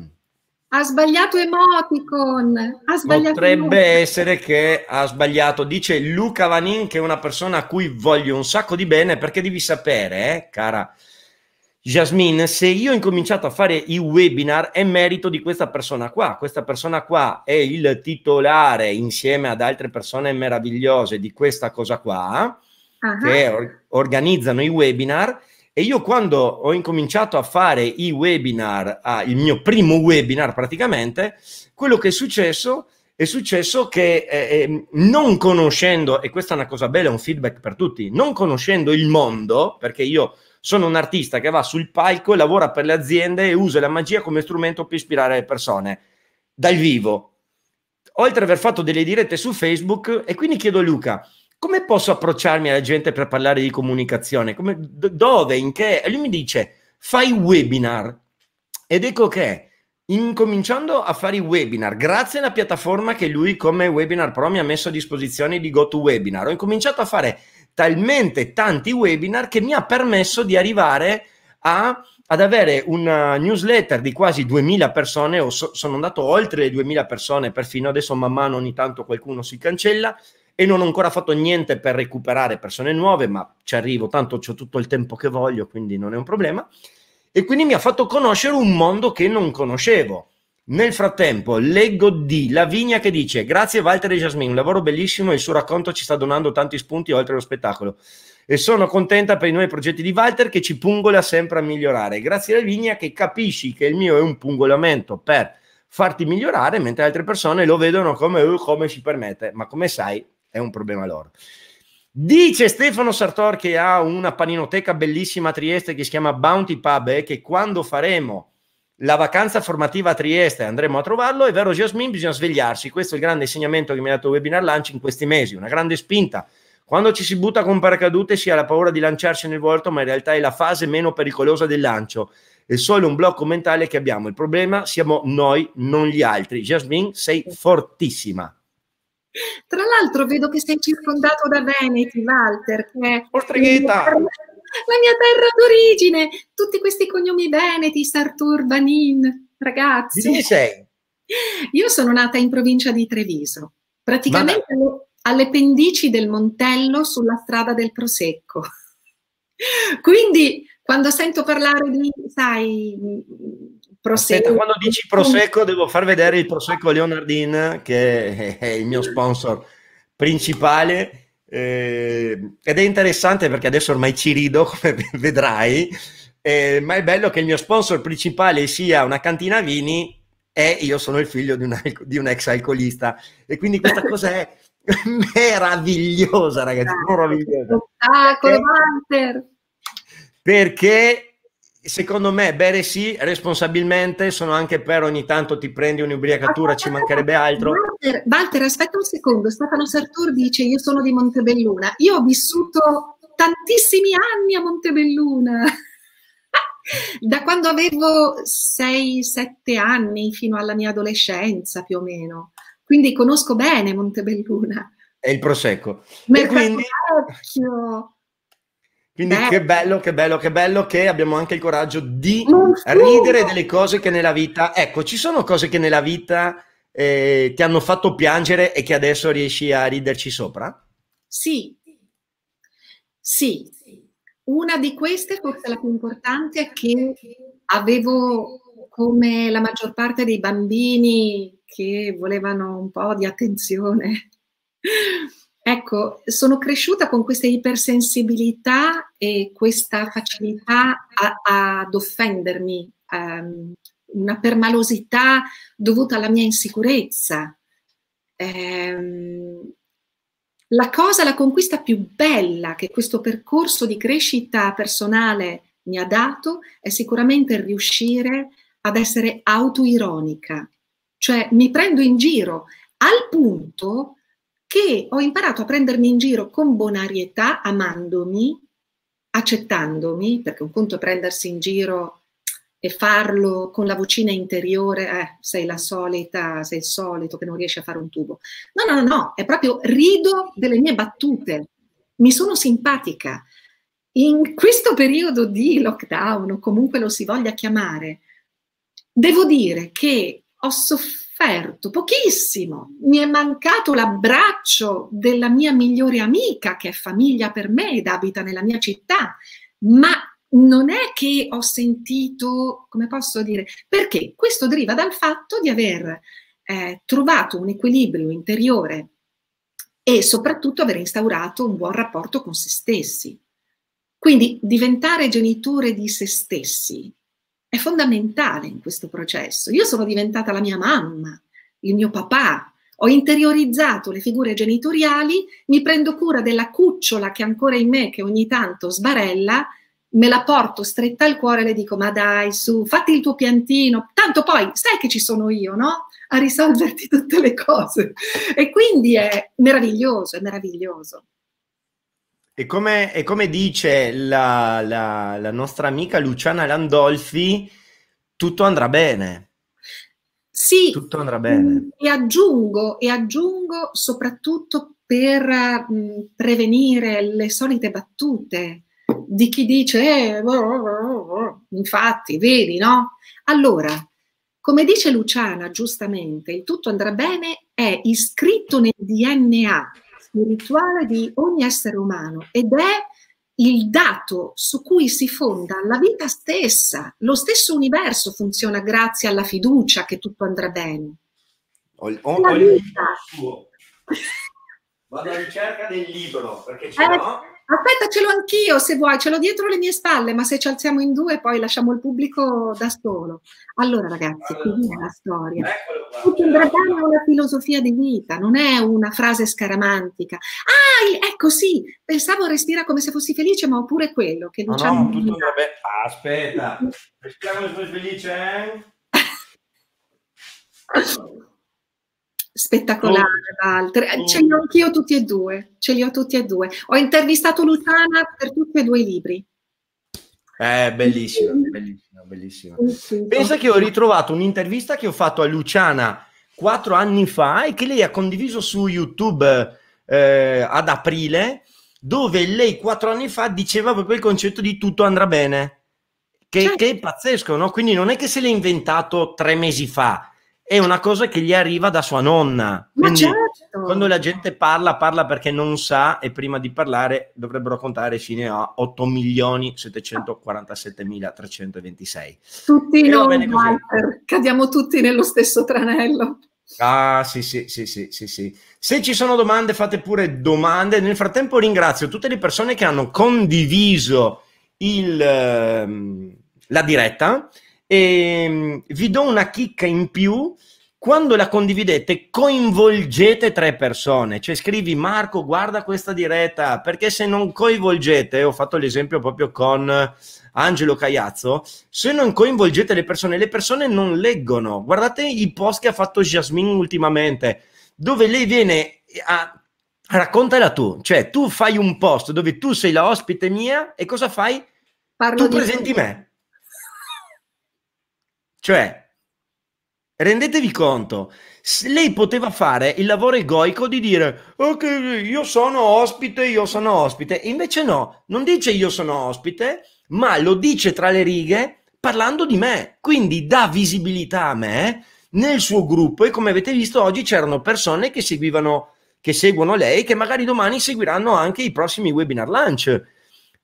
[SPEAKER 2] ha sbagliato emoticon ha sbagliato potrebbe
[SPEAKER 1] emoticon. essere che ha sbagliato dice Luca Vanin che è una persona a cui voglio un sacco di bene perché devi sapere eh, cara Jasmine, se io ho incominciato a fare i webinar è merito di questa persona qua. Questa persona qua è il titolare insieme ad altre persone meravigliose di questa cosa qua uh-huh. che or- organizzano i webinar e io quando ho incominciato a fare i webinar, ah, il mio primo webinar praticamente, quello che è successo è successo che eh, ehm, non conoscendo, e questa è una cosa bella, è un feedback per tutti, non conoscendo il mondo, perché io sono un artista che va sul palco e lavora per le aziende e usa la magia come strumento per ispirare le persone dal vivo. Oltre ad aver fatto delle dirette su Facebook, e quindi chiedo a Luca, come posso approcciarmi alla gente per parlare di comunicazione? Come, dove, in che? E lui mi dice, fai webinar. Ed ecco che incominciando a fare i webinar, grazie alla piattaforma che lui come Webinar Pro mi ha messo a disposizione di GoToWebinar, ho incominciato a fare talmente tanti webinar che mi ha permesso di arrivare a, ad avere una newsletter di quasi 2000 persone, o so, sono andato oltre le 2000 persone perfino, adesso man mano ogni tanto qualcuno si cancella e non ho ancora fatto niente per recuperare persone nuove, ma ci arrivo, tanto ho tutto il tempo che voglio, quindi non è un problema. E quindi mi ha fatto conoscere un mondo che non conoscevo nel frattempo, leggo di Lavinia che dice: Grazie Walter e Jasmine, un lavoro bellissimo e il suo racconto ci sta donando tanti spunti oltre lo spettacolo. E sono contenta per i nuovi progetti di Walter che ci pungola sempre a migliorare. Grazie Lavinia che capisci che il mio è un pungolamento per farti migliorare, mentre altre persone lo vedono come, uh, come si permette, ma come sai è un problema loro. Dice Stefano Sartor che ha una paninoteca bellissima a Trieste che si chiama Bounty Pub e eh, che quando faremo la vacanza formativa a Trieste, andremo a trovarlo, è vero Jasmine, bisogna svegliarsi, questo è il grande insegnamento che mi ha dato Webinar Lanci in questi mesi, una grande spinta. Quando ci si butta con paracadute si ha la paura di lanciarsi nel vuoto, ma in realtà è la fase meno pericolosa del lancio, è solo un blocco mentale che abbiamo, il problema siamo noi, non gli altri. Jasmine sei fortissima.
[SPEAKER 2] Tra l'altro vedo che sei circondato da Veneti, Walter. Che... Ostrigheta! È la mia terra d'origine, tutti questi cognomi veneti, Sartor, Banin, ragazzi. Di dove sei? Io sono nata in provincia di Treviso, praticamente alle, alle pendici del Montello sulla strada del Prosecco. Quindi quando sento parlare di, sai,
[SPEAKER 1] Prosecco. Aspetta, quando dici Prosecco devo far vedere il Prosecco Leonardin che è il mio sponsor principale eh, ed è interessante perché adesso ormai ci rido, come vedrai, eh, ma è bello che il mio sponsor principale sia una cantina vini e io sono il figlio di un, di un ex alcolista. E quindi questa cosa è meravigliosa, ragazzi, ah, meravigliosa.
[SPEAKER 2] Spettacolo, Hunter!
[SPEAKER 1] Perché secondo me bere sì responsabilmente sono anche per ogni tanto ti prendi un'ubriacatura ci mancherebbe altro Walter,
[SPEAKER 2] Walter aspetta un secondo Stefano Sartur dice io sono di Montebelluna io ho vissuto tantissimi anni a Montebelluna da quando avevo 6-7 anni fino alla mia adolescenza più o meno quindi conosco bene Montebelluna
[SPEAKER 1] e il prosecco
[SPEAKER 2] Mercatacchio
[SPEAKER 1] quindi Beh. che bello, che bello, che bello che abbiamo anche il coraggio di ridere delle cose che nella vita... Ecco, ci sono cose che nella vita eh, ti hanno fatto piangere e che adesso riesci a riderci sopra? Sì, sì.
[SPEAKER 2] Una di queste, forse la più importante, è che avevo, come la maggior parte dei bambini che volevano un po' di attenzione, Ecco, sono cresciuta con questa ipersensibilità e questa facilità a, ad offendermi, um, una permalosità dovuta alla mia insicurezza. Um, la cosa, la conquista più bella che questo percorso di crescita personale mi ha dato è sicuramente riuscire ad essere autoironica, cioè mi prendo in giro al punto che ho imparato a prendermi in giro con bonarietà, amandomi, accettandomi, perché un conto è prendersi in giro e farlo con la vocina interiore, eh, sei la solita, sei il solito che non riesci a fare un tubo. No, no, no, no, è proprio rido delle mie battute, mi sono simpatica. In questo periodo di lockdown, o comunque lo si voglia chiamare, devo dire che ho sofferto offerto pochissimo, mi è mancato l'abbraccio della mia migliore amica che è famiglia per me ed abita nella mia città, ma non è che ho sentito, come posso dire, perché questo deriva dal fatto di aver eh, trovato un equilibrio interiore e soprattutto aver instaurato un buon rapporto con se stessi. Quindi diventare genitore di se stessi è fondamentale in questo processo. Io sono diventata la mia mamma, il mio papà, ho interiorizzato le figure genitoriali, mi prendo cura della cucciola che ancora in me, che ogni tanto sbarella, me la porto stretta al cuore e le dico ma dai su, fatti il tuo piantino, tanto poi sai che ci sono io, no? A risolverti tutte le cose. E quindi è meraviglioso, è meraviglioso.
[SPEAKER 1] E come, e come dice la, la, la, nostra amica Luciana Landolfi, tutto andrà bene. Sì, tutto andrà bene.
[SPEAKER 2] E aggiungo, e aggiungo soprattutto per prevenire le solite battute di chi dice, eh, oh oh, oh, oh, oh, infatti, vedi, no? Allora, come dice Luciana giustamente, il tutto andrà bene è iscritto nel DNA spirituale di ogni essere umano ed è il dato su cui si fonda la vita stessa, lo stesso universo funziona grazie alla fiducia che tutto andrà bene.
[SPEAKER 1] Ho, o, la vita. Vado alla ricerca del libro, perché eh, c'è, eh, no?
[SPEAKER 2] Aspetta, ce l'ho anch'io se vuoi, ce l'ho dietro le mie spalle, ma se ci alziamo in due poi lasciamo il pubblico da solo. Allora ragazzi, qui viene la storia. Tutto il Brabant è una filosofia di vita, non è una frase scaramantica. Ah, ecco sì, pensavo respira come se fossi felice, ma oppure quello che non c'è... No, tutto
[SPEAKER 1] il Aspetta, respira come se fossi felice, eh?
[SPEAKER 2] spettacolare, Walter. Oh. Ce li ho anch'io tutti e due, ce li ho tutti e due. Ho intervistato Luciana per tutti e due i libri.
[SPEAKER 1] Eh, bellissimo bellissima, bellissima. Pensa che ho ritrovato un'intervista che ho fatto a Luciana quattro anni fa e che lei ha condiviso su YouTube eh, ad aprile, dove lei quattro anni fa diceva proprio il concetto di tutto andrà bene, che, certo. che è pazzesco, no? Quindi non è che se l'ha inventato tre mesi fa, è una cosa che gli arriva da sua nonna. Quindi, certo. Quando la gente parla, parla perché non sa e prima di parlare dovrebbero contare fino a 8.747.326.
[SPEAKER 2] Tutti noi, Walter, cadiamo tutti nello stesso tranello.
[SPEAKER 1] Ah, sì, sì, sì, sì, sì, sì. Se ci sono domande, fate pure domande. Nel frattempo ringrazio tutte le persone che hanno condiviso il, ehm, la diretta e ehm, vi do una chicca in più quando la condividete coinvolgete tre persone, cioè scrivi Marco guarda questa diretta, perché se non coinvolgete, ho fatto l'esempio proprio con Angelo Caiazzo, se non coinvolgete le persone, le persone non leggono. Guardate i post che ha fatto Jasmine ultimamente, dove lei viene a... Raccontala tu, cioè tu fai un post dove tu sei la ospite mia e cosa fai? Parlo tu presenti me. Cioè, rendetevi conto, lei poteva fare il lavoro egoico di dire ok, io sono ospite, io sono ospite. Invece no, non dice io sono ospite, ma lo dice tra le righe parlando di me. Quindi dà visibilità a me nel suo gruppo e come avete visto oggi c'erano persone che seguivano che seguono lei che magari domani seguiranno anche i prossimi webinar lunch.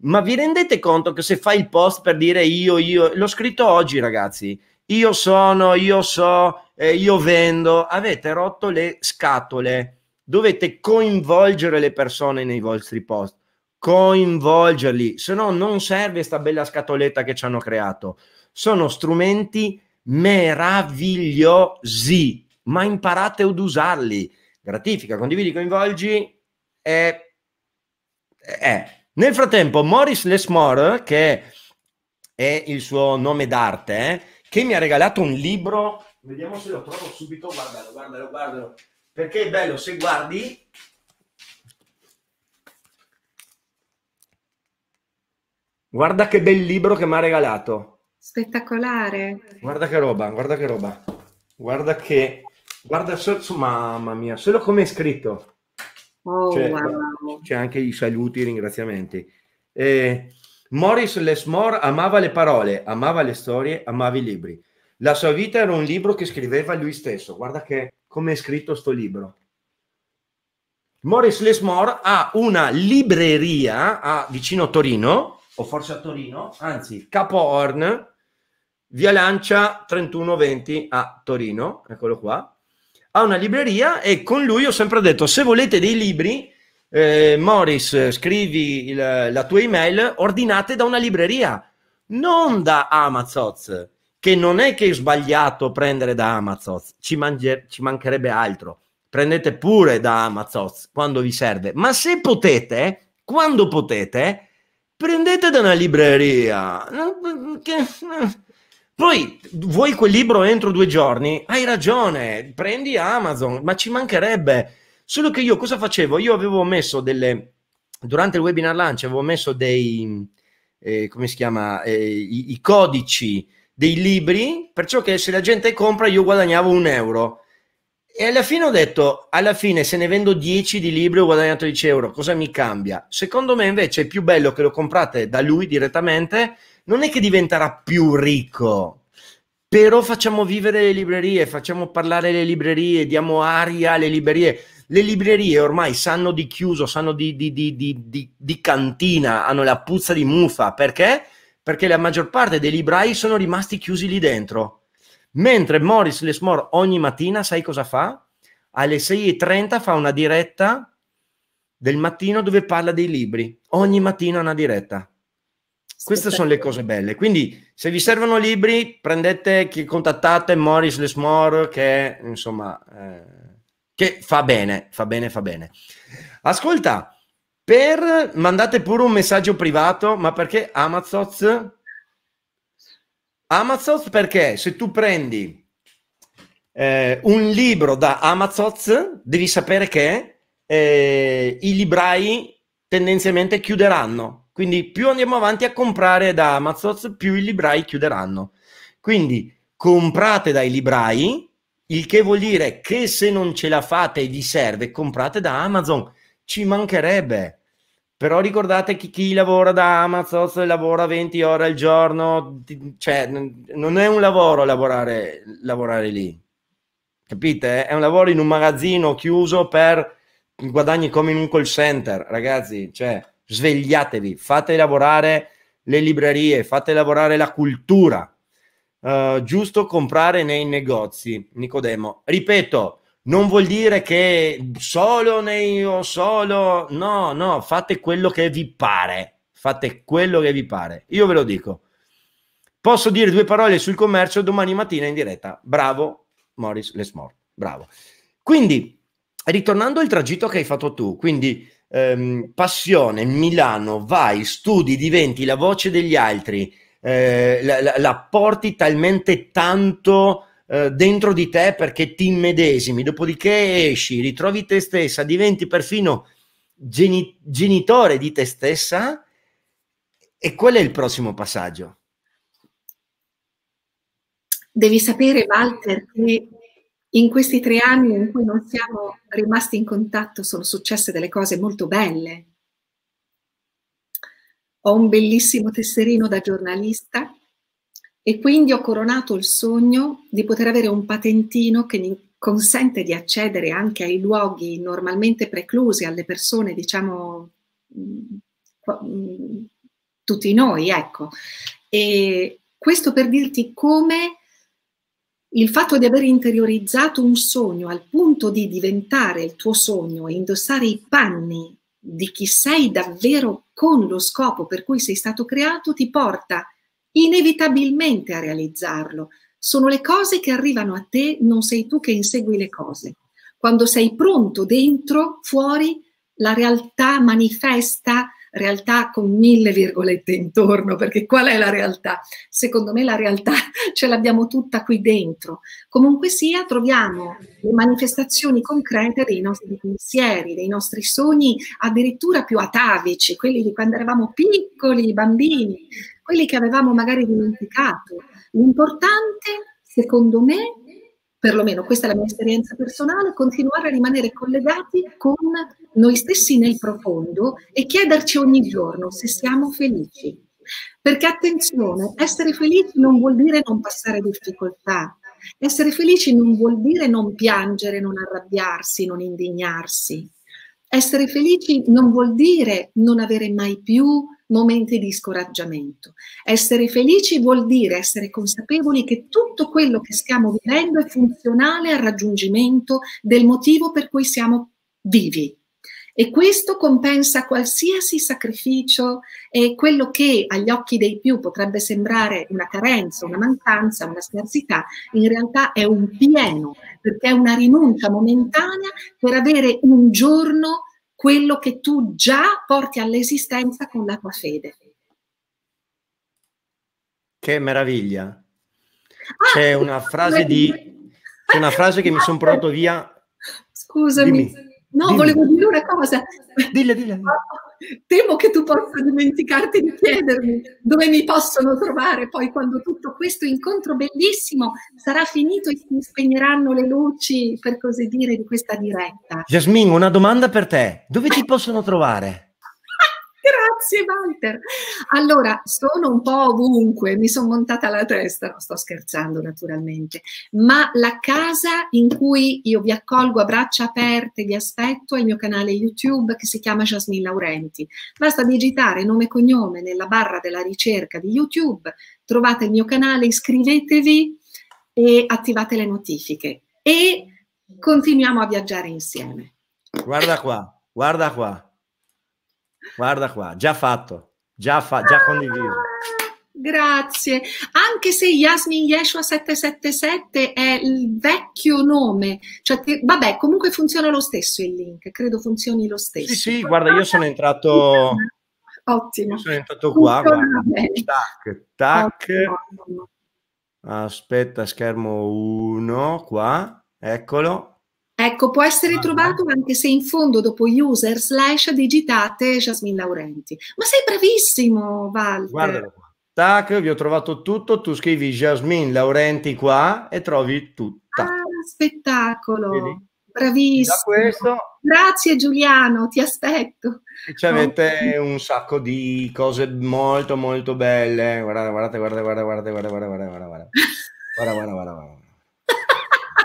[SPEAKER 1] Ma vi rendete conto che se fai il post per dire io io l'ho scritto oggi, ragazzi, io sono, io so, eh, io vendo, avete rotto le scatole, dovete coinvolgere le persone nei vostri post, coinvolgerli, se no non serve questa bella scatoletta che ci hanno creato. Sono strumenti meravigliosi, ma imparate ad usarli. Gratifica, condividi, coinvolgi e... e. Eh. Nel frattempo, Morris Lesmore, che è il suo nome d'arte, eh, che mi ha regalato un libro. Vediamo se lo trovo subito. Guardalo, guardalo, guardalo. Perché è bello se guardi. Guarda che bel libro che mi ha regalato.
[SPEAKER 2] Spettacolare.
[SPEAKER 1] Guarda che roba, guarda che roba. Guarda che... Guarda, mamma mia, solo come è scritto. Oh, c'è, cioè, wow. c'è anche i saluti, i ringraziamenti. Eh, Morris Lesmore amava le parole, amava le storie, amava i libri. La sua vita era un libro che scriveva lui stesso. Guarda che come è scritto sto libro. Morris Lesmore ha una libreria a, vicino Torino, o forse a Torino, anzi Capo Horn, via Lancia 3120 a Torino, eccolo qua. Ha una libreria e con lui ho sempre detto se volete dei libri eh, Morris, eh, scrivi il, la tua email, ordinate da una libreria, non da Amazon, che non è che è sbagliato prendere da Amazon, ci, mangi- ci mancherebbe altro. Prendete pure da Amazon quando vi serve, ma se potete, quando potete, prendete da una libreria. Poi vuoi quel libro entro due giorni? Hai ragione, prendi Amazon, ma ci mancherebbe Solo che io cosa facevo? Io avevo messo delle, durante il webinar launch avevo messo dei, eh, come si chiama, eh, i, i, codici dei libri, perciò che se la gente compra io guadagnavo un euro. E alla fine ho detto, alla fine se ne vendo 10 di libri ho guadagnato 10 euro, cosa mi cambia? Secondo me invece è più bello che lo comprate da lui direttamente, non è che diventerà più ricco, però facciamo vivere le librerie, facciamo parlare le librerie, diamo aria alle librerie le librerie ormai sanno di chiuso, sanno di, di, di, di cantina, hanno la puzza di muffa. Perché? Perché la maggior parte dei librai sono rimasti chiusi lì dentro. Mentre Morris Lesmore ogni mattina, sai cosa fa? Alle 6.30 fa una diretta del mattino dove parla dei libri. Ogni mattina una diretta. Queste sono le cose belle. Quindi, se vi servono libri, prendete, contattate Morris Lesmore, che insomma. Eh, che fa bene, fa bene, fa bene. Ascolta, per mandate pure un messaggio privato, ma perché Amazon? Amazon perché se tu prendi eh, un libro da Amazon, devi sapere che eh, i librai tendenzialmente chiuderanno. Quindi più andiamo avanti a comprare da Amazon, più i librai chiuderanno. Quindi comprate dai librai il che vuol dire che se non ce la fate e vi serve, comprate da Amazon. Ci mancherebbe. Però ricordate che chi lavora da Amazon se lavora 20 ore al giorno, cioè non è un lavoro lavorare, lavorare lì. Capite? È un lavoro in un magazzino chiuso per guadagni come in un call center, ragazzi. Cioè, svegliatevi, fate lavorare le librerie, fate lavorare la cultura, uh, giusto comprare nei negozi, Nicodemo. Ripeto, non vuol dire che solo nei o solo, no, no, fate quello che vi pare, fate quello che vi pare. Io ve lo dico. Posso dire due parole sul commercio domani mattina in diretta. Bravo, Morris Lesmore. Bravo. Quindi, ritornando al tragitto che hai fatto tu, quindi ehm, passione, Milano, vai, studi, diventi la voce degli altri, eh, la, porti talmente tanto eh, dentro di te perché ti immedesimi, dopodiché esci, ritrovi te stessa, diventi perfino geni- genitore di te stessa e qual è il prossimo passaggio?
[SPEAKER 2] Devi sapere, Walter, che in questi tre anni in cui non siamo rimasti in contatto sono successe delle cose molto belle ho un bellissimo tesserino da giornalista e quindi ho coronato il sogno di poter avere un patentino che mi consente di accedere anche ai luoghi normalmente preclusi alle persone, diciamo, mm, mm, tutti noi, ecco. E questo per dirti come il fatto di aver interiorizzato un sogno al punto di diventare il tuo sogno e indossare i panni di chi sei davvero con lo scopo per cui sei stato creato ti porta inevitabilmente a realizzarlo. Sono le cose che arrivano a te, non sei tu che insegui le cose. Quando sei pronto dentro, fuori, la realtà manifesta realtà con mille virgolette intorno, perché qual è la realtà? Secondo me la realtà ce l'abbiamo tutta qui dentro. Comunque sia, troviamo le manifestazioni concrete dei nostri pensieri, dei nostri sogni, addirittura più atavici, quelli di quando eravamo piccoli, bambini, quelli che avevamo magari dimenticato. L'importante, secondo me, perlomeno questa è la mia esperienza personale, continuare a rimanere collegati con noi stessi nel profondo e chiederci ogni giorno se siamo felici. Perché attenzione, essere felici non vuol dire non passare difficoltà, essere felici non vuol dire non piangere, non arrabbiarsi, non indignarsi. Essere felici non vuol dire non avere mai più momenti di scoraggiamento. Essere felici vuol dire essere consapevoli che tutto quello che stiamo vivendo è funzionale al raggiungimento del motivo per cui siamo vivi. E questo compensa qualsiasi sacrificio e quello che agli occhi dei più potrebbe sembrare una carenza, una mancanza, una scarsità, in realtà è un pieno, perché è una rinuncia momentanea per avere un giorno quello che tu già porti all'esistenza con la tua fede.
[SPEAKER 1] Che meraviglia. Ah, c'è una frase di c'è una frase che mi sono portato via.
[SPEAKER 2] Scusami. Dimmi, no, dimmi. volevo dire una cosa. Dille, dille. Ah, temo che tu possa dimenticarti di chiedermi dove mi possono trovare poi quando tutto questo incontro bellissimo sarà finito e si spegneranno le luci, per così dire, di questa diretta.
[SPEAKER 1] Jasmine, una domanda per te. Dove ti possono trovare?
[SPEAKER 2] Grazie Walter. Allora, sono un po' ovunque, mi sono montata la testa, non sto scherzando naturalmente, ma la casa in cui io vi accolgo a braccia aperte, vi aspetto, è il mio canale YouTube che si chiama Jasmine Laurenti. Basta digitare nome e cognome nella barra della ricerca di YouTube, trovate il mio canale, iscrivetevi e attivate le notifiche e continuiamo a viaggiare insieme.
[SPEAKER 1] Guarda qua, guarda qua. Guarda qua, già fatto, già, fa, già ah, condiviso.
[SPEAKER 2] Grazie. Anche se Yasmin Yeshua 777 è il vecchio nome, cioè te, vabbè, comunque funziona lo stesso il link, credo funzioni lo stesso. Sì, sì,
[SPEAKER 1] guarda, io sono entrato
[SPEAKER 2] Ottimo. Sono
[SPEAKER 1] entrato qua, Tac, tac. Ottimo. Aspetta, schermo 1 qua, eccolo.
[SPEAKER 2] Ecco, può essere trovato anche se in fondo dopo user slash digitate Jasmine Laurenti. Ma sei bravissimo, Walter. Guardalo
[SPEAKER 1] qua. Tac, vi ho trovato tutto. Tu scrivi Jasmine Laurenti qua e trovi tutto. Ah,
[SPEAKER 2] spettacolo. Vedi? Bravissimo. Grazie Giuliano, ti aspetto.
[SPEAKER 1] Ci avete un sacco di cose molto molto belle. Guardate, guardate, guardate, guardate, guardate, guardate, guardate, guardate, guardate, guardate, guardate.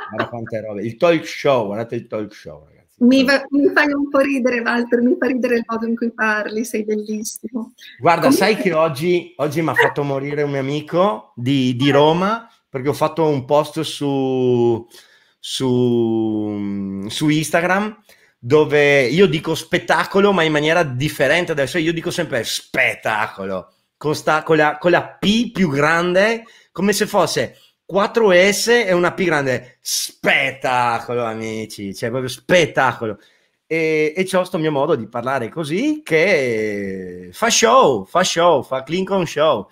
[SPEAKER 1] Guarda quante robe. Il talk show, guardate il talk show, ragazzi.
[SPEAKER 2] Mi, va, mi, fai un po' ridere, Walter, mi fa ridere il modo in cui parli, sei bellissimo.
[SPEAKER 1] Guarda, Comunque... sai che oggi, oggi mi ha fatto morire un mio amico di, di Roma perché ho fatto un post su, su, su Instagram dove io dico spettacolo ma in maniera differente adesso io dico sempre spettacolo con, sta, con, la, con la P più grande come se fosse 4S è una P grande. Spettacolo, amici, cioè proprio spettacolo. E, e c'ho sto mio modo di parlare così che fa show, fa show, fa Clinton show.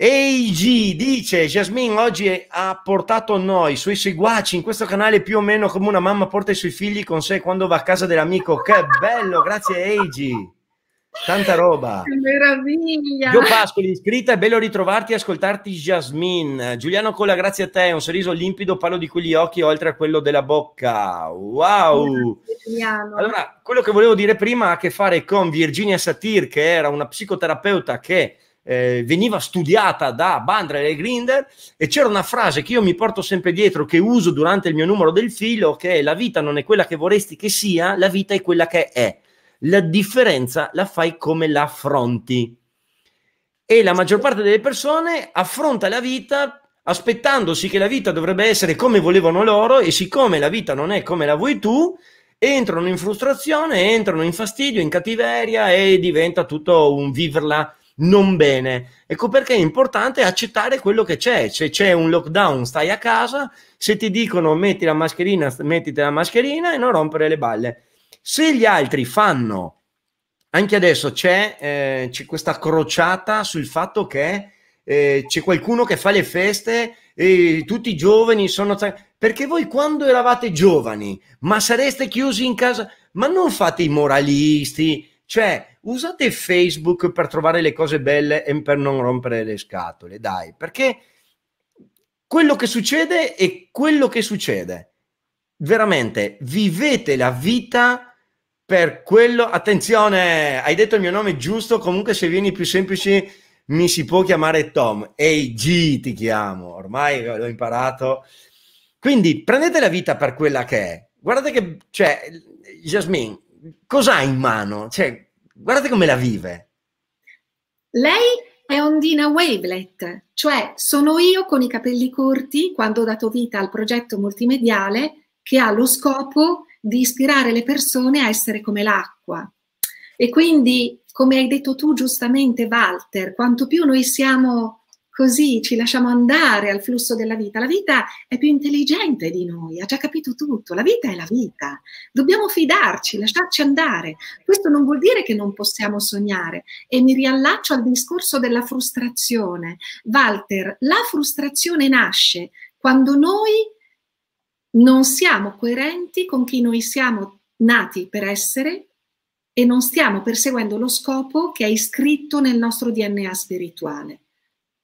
[SPEAKER 1] Eiji dice, Jasmine oggi ha portato noi, suoi seguaci, in questo canale più o meno come una mamma porta i suoi figli con sé quando va a casa dell'amico. Che bello, grazie Eiji. Tanta roba. Che
[SPEAKER 2] meraviglia. Gio Pascoli,
[SPEAKER 1] iscritta, è bello ritrovarti e ascoltarti Jasmine. Giuliano Colla, grazie a te, un sorriso limpido, parlo di quegli occhi oltre a quello della bocca. Wow. Giuliano. Allora, quello che volevo dire prima ha a che fare con Virginia Satir, che era una psicoterapeuta che eh, veniva studiata da Bandra e Grinder e c'era una frase che io mi porto sempre dietro, che uso durante il mio numero del filo, che è la vita non è quella che vorresti che sia, la vita è quella che è la differenza la fai come la affronti. E la maggior parte delle persone affronta la vita aspettandosi che la vita dovrebbe essere come volevano loro e siccome la vita non è come la vuoi tu, entrano in frustrazione, entrano in fastidio, in cattiveria e diventa tutto un viverla non bene. Ecco perché è importante accettare quello che c'è. Se c'è un lockdown, stai a casa, se ti dicono metti la mascherina, mettiti la mascherina e non rompere le balle se gli altri fanno, anche adesso c'è, eh, c'è questa crociata sul fatto che eh, c'è qualcuno che fa le feste e tutti i giovani sono... Perché voi quando eravate giovani, ma sareste chiusi in casa, ma non fate i moralisti, cioè usate Facebook per trovare le cose belle e per non rompere le scatole, dai, perché quello che succede è quello che succede. Veramente, vivete la vita per quello. Attenzione, hai detto il mio nome giusto. Comunque, se vieni più semplice, mi si può chiamare Tom. Ehi, G ti chiamo. Ormai l'ho imparato. Quindi prendete la vita per quella che è. Guardate che, cioè, Jasmine, cos'ha in mano? Cioè, guardate come la vive.
[SPEAKER 2] Lei è Ondina Wavelet, cioè sono io con i capelli corti quando ho dato vita al progetto multimediale che ha lo scopo di ispirare le persone a essere come l'acqua. E quindi, come hai detto tu giustamente, Walter, quanto più noi siamo così, ci lasciamo andare al flusso della vita, la vita è più intelligente di noi, ha già capito tutto, la vita è la vita, dobbiamo fidarci, lasciarci andare. Questo non vuol dire che non possiamo sognare e mi riallaccio al discorso della frustrazione. Walter, la frustrazione nasce quando noi non siamo coerenti con chi noi siamo nati per essere e non stiamo perseguendo lo scopo che è iscritto nel nostro DNA spirituale.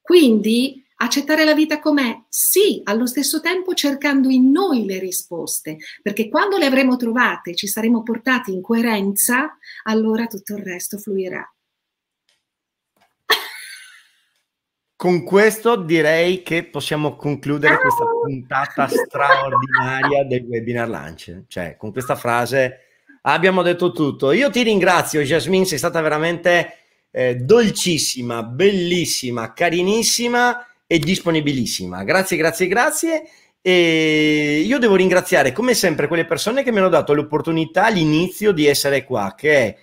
[SPEAKER 2] Quindi accettare la vita com'è, sì, allo stesso tempo cercando in noi le risposte, perché quando le avremo trovate, e ci saremo portati in coerenza, allora tutto il resto fluirà.
[SPEAKER 1] con questo direi che possiamo concludere questa puntata straordinaria del webinar lunch. Cioè, con questa frase abbiamo detto tutto. Io ti ringrazio, Jasmine, sei stata veramente eh, dolcissima, bellissima, carinissima e disponibilissima. Grazie, grazie, grazie. E io devo ringraziare come sempre quelle persone che mi hanno dato l'opportunità all'inizio di essere qua, che è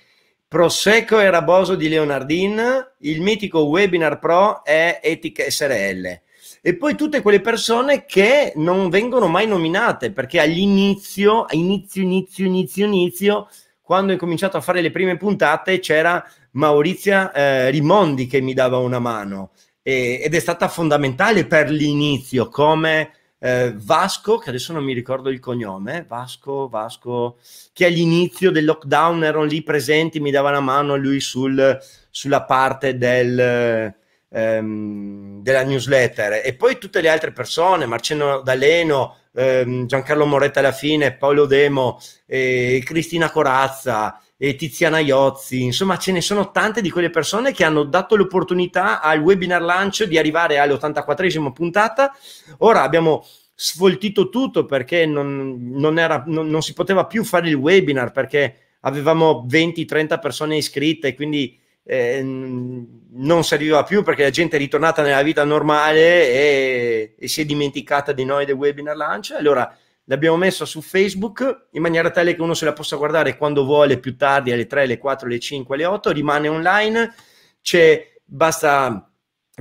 [SPEAKER 1] Prosecco e Raboso di Leonardin, il mitico Webinar Pro è Etica SRL. E poi tutte quelle persone che non vengono mai nominate, perché all'inizio, inizio, inizio, inizio, inizio, quando ho cominciato a fare le prime puntate c'era Maurizia eh, Rimondi che mi dava una mano e, ed è stata fondamentale per l'inizio come eh, Vasco, che adesso non mi ricordo il cognome, Vasco, Vasco, che all'inizio del lockdown erano lì presenti, mi dava la mano lui sul, sulla parte del, ehm, della newsletter. E poi tutte le altre persone, Marcello D'Aleno, ehm, Giancarlo Moretta alla fine, Paolo Demo, eh, Cristina Corazza, e Tiziana Iozzi, insomma ce ne sono tante di quelle persone che hanno dato l'opportunità al webinar lancio di arrivare all'84esima puntata. Ora abbiamo sfoltito tutto perché non, non, era, non, non si poteva più fare il webinar perché avevamo 20-30 persone iscritte, quindi... Eh, non serviva più perché la gente è ritornata nella vita normale e, e, si è dimenticata di noi del webinar lancio. Allora l'abbiamo messa su Facebook in maniera tale che uno se la possa guardare quando vuole, più tardi, alle 3, alle 4, alle 5, alle 8, rimane online, c'è, basta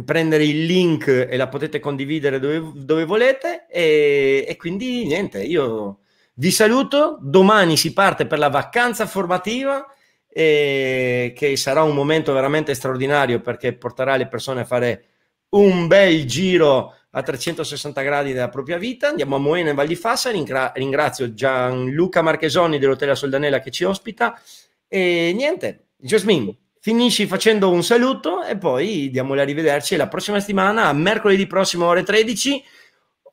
[SPEAKER 1] prendere il link e la potete condividere dove, dove volete e, e quindi niente, io vi saluto, domani si parte per la vacanza formativa e che sarà un momento veramente straordinario perché porterà le persone a fare un bel giro a 360 gradi della propria vita. Andiamo a Moena in Val di Fassa, Ringra- ringrazio Gianluca Marchesoni dell'Hotel Soldanella che ci ospita e niente, Jasmine, finisci facendo un saluto e poi diamole rivederci la prossima settimana, mercoledì prossimo ore 13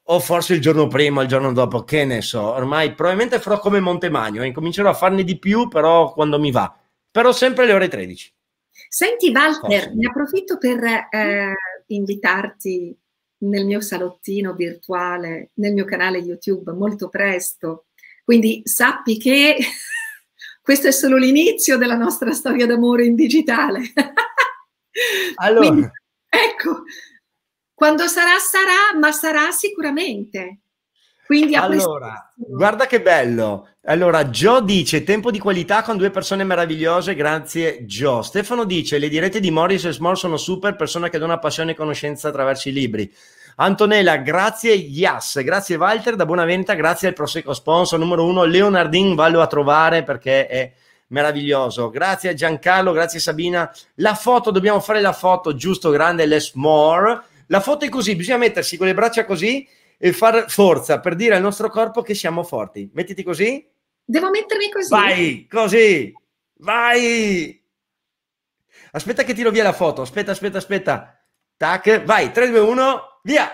[SPEAKER 1] o forse il giorno prima, il giorno dopo, che ne so, ormai probabilmente farò come Montemagno e eh. incomincerò a farne di più, però quando mi va, però sempre alle ore 13.
[SPEAKER 2] Senti Walter, forse. ne approfitto per eh, invitarti nel mio salottino virtuale, nel mio canale YouTube molto presto. Quindi sappi che questo è solo l'inizio della nostra storia d'amore in digitale. Allora. Quindi, ecco, quando sarà sarà, ma sarà sicuramente. Quindi allora,
[SPEAKER 1] questo... guarda che bello. Allora, Gio dice tempo di qualità con due persone meravigliose, grazie Gio. Stefano dice le dirette di Morris e Small sono super, persone che dona passione e conoscenza attraverso i libri. Antonella, grazie Yas, grazie Walter da Buonaventa, grazie al Prosecco Sponsor numero uno, Leonardin, vallo a trovare perché è meraviglioso. Grazie a Giancarlo, grazie Sabina. La foto, dobbiamo fare la foto, giusto, grande, Les More. La foto è così, bisogna mettersi con le braccia così e far forza per dire al nostro corpo che siamo forti. Mettiti così. Devo mettermi così. Vai, così. Vai. Aspetta che tiro via la foto. Aspetta, aspetta, aspetta. Tac, vai. 3, 2, 1, via.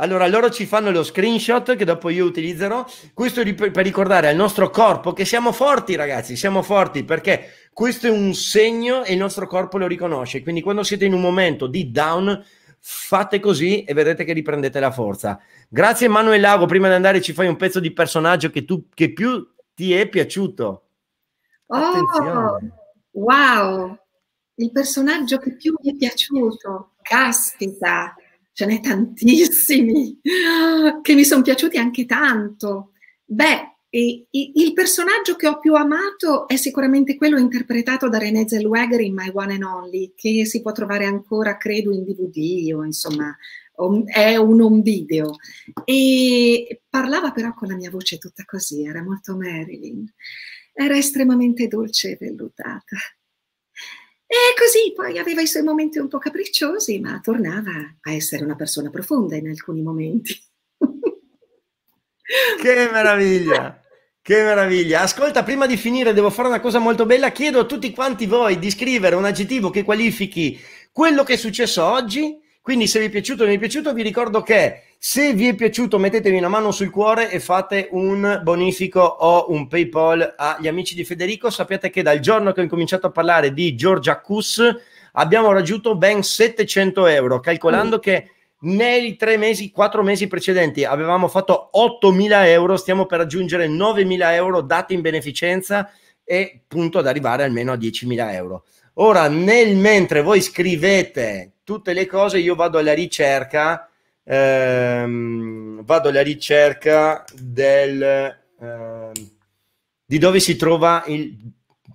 [SPEAKER 1] Allora, loro ci fanno lo screenshot che dopo io utilizzerò. Questo per ricordare al nostro corpo che siamo forti, ragazzi. Siamo forti perché questo è un segno e il nostro corpo lo riconosce. Quindi, quando siete in un momento di down, Fate così e vedrete che riprendete la forza. Grazie Emanuele Lago, prima di andare ci fai un pezzo di personaggio che, tu, che più ti è piaciuto.
[SPEAKER 2] Oh, Attenzione. Oh, wow! Il personaggio che più mi è piaciuto, caspita, ce n'è tantissimi, che mi sono piaciuti anche tanto. Beh, e il personaggio che ho più amato è sicuramente quello interpretato da René Zellweger in My One and Only, che si può trovare ancora, credo, in DVD o insomma è un home video. E parlava però con la mia voce tutta così, era molto Marilyn. Era estremamente dolce e vellutata. E così poi aveva i suoi momenti un po' capricciosi, ma tornava a essere una persona profonda in alcuni momenti
[SPEAKER 1] che meraviglia! Che meraviglia! Ascolta, prima di finire devo fare una cosa molto bella. Chiedo a tutti quanti voi di scrivere un aggettivo che qualifichi quello che è successo oggi. Quindi se vi è piaciuto o non vi è piaciuto, vi ricordo che se vi è piaciuto mettetevi una mano sul cuore e fate un bonifico o un PayPal agli amici di Federico. Sapete che dal giorno che ho incominciato a parlare di Giorgia Cus abbiamo raggiunto ben 700 euro, calcolando mm. che nei tre mesi, quattro mesi precedenti avevamo fatto 8.000 euro, stiamo per raggiungere 9.000 euro dati in beneficenza e punto ad arrivare almeno a 10.000 euro. Ora, nel mentre voi scrivete tutte le cose, io vado alla ricerca, ehm, vado alla ricerca del, ehm, di dove si trova il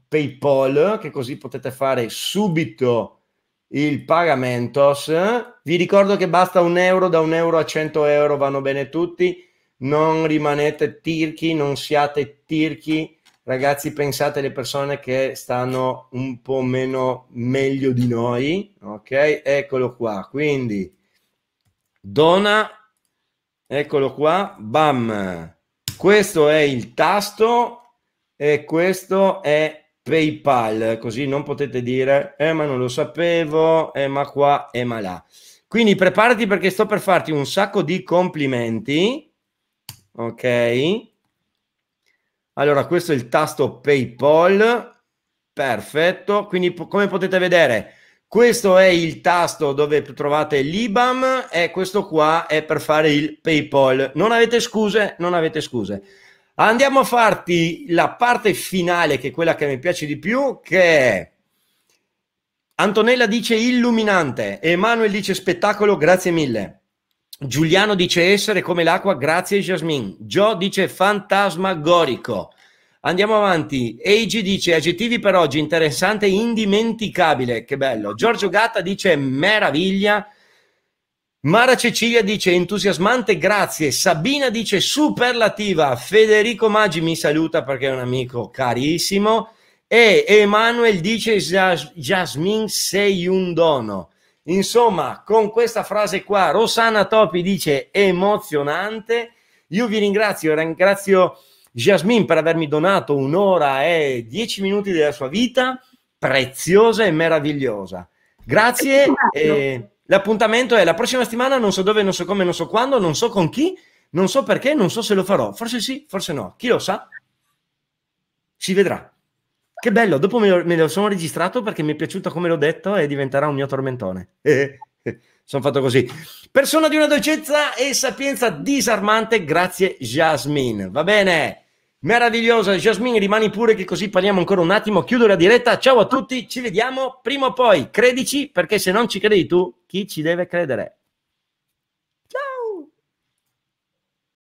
[SPEAKER 1] PayPal, che così potete fare subito il pagamentos vi ricordo che basta un euro, da un euro a 100 euro vanno bene tutti. Non rimanete tirchi, non siate tirchi. Ragazzi, pensate alle persone che stanno un po' meno meglio di noi. Ok, eccolo qua. Quindi, dona, eccolo qua, bam. Questo è il tasto e questo è PayPal, così non potete dire, eh ma non lo sapevo, eh ma qua, eh ma là. Quindi preparati perché sto per farti un sacco di complimenti. Ok. Allora, questo è il tasto PayPal. Perfetto. Quindi, come potete vedere, questo è il tasto dove trovate l'IBAM e questo qua è per fare il PayPal. Non avete scuse, non avete scuse. Andiamo a farti la parte finale, che è quella che mi piace di più, che è Antonella dice illuminante, Emanuel dice spettacolo, grazie mille. Giuliano dice essere come l'acqua, grazie Jasmine. Joe dice fantasmagorico. Andiamo avanti. Eiji dice aggettivi per oggi, interessante, indimenticabile, che bello. Giorgio Gatta dice meraviglia. Mara Cecilia dice entusiasmante, grazie. Sabina dice superlativa. Federico Maggi mi saluta perché è un amico carissimo e Emanuel dice Jasmine sei un dono. Insomma, con questa frase qua, Rosana Topi dice emozionante. Io vi ringrazio, ringrazio Jasmine per avermi donato un'ora e dieci minuti della sua vita preziosa e meravigliosa. Grazie. E l'appuntamento è la prossima settimana, non so dove, non so come, non so quando, non so con chi, non so perché, non so se lo farò. Forse sì, forse no. Chi lo sa? Si vedrà. Che bello, dopo me lo, me lo, sono registrato perché mi è piaciuto come l'ho detto e diventerà un mio tormentone. sono fatto così. Persona di una dolcezza e sapienza disarmante, grazie Jasmine. Va bene, meravigliosa Jasmine, rimani pure che così parliamo ancora un attimo. Chiudo la diretta, ciao a tutti, ci vediamo prima o poi. Credici perché se non ci credi tu, chi ci deve credere?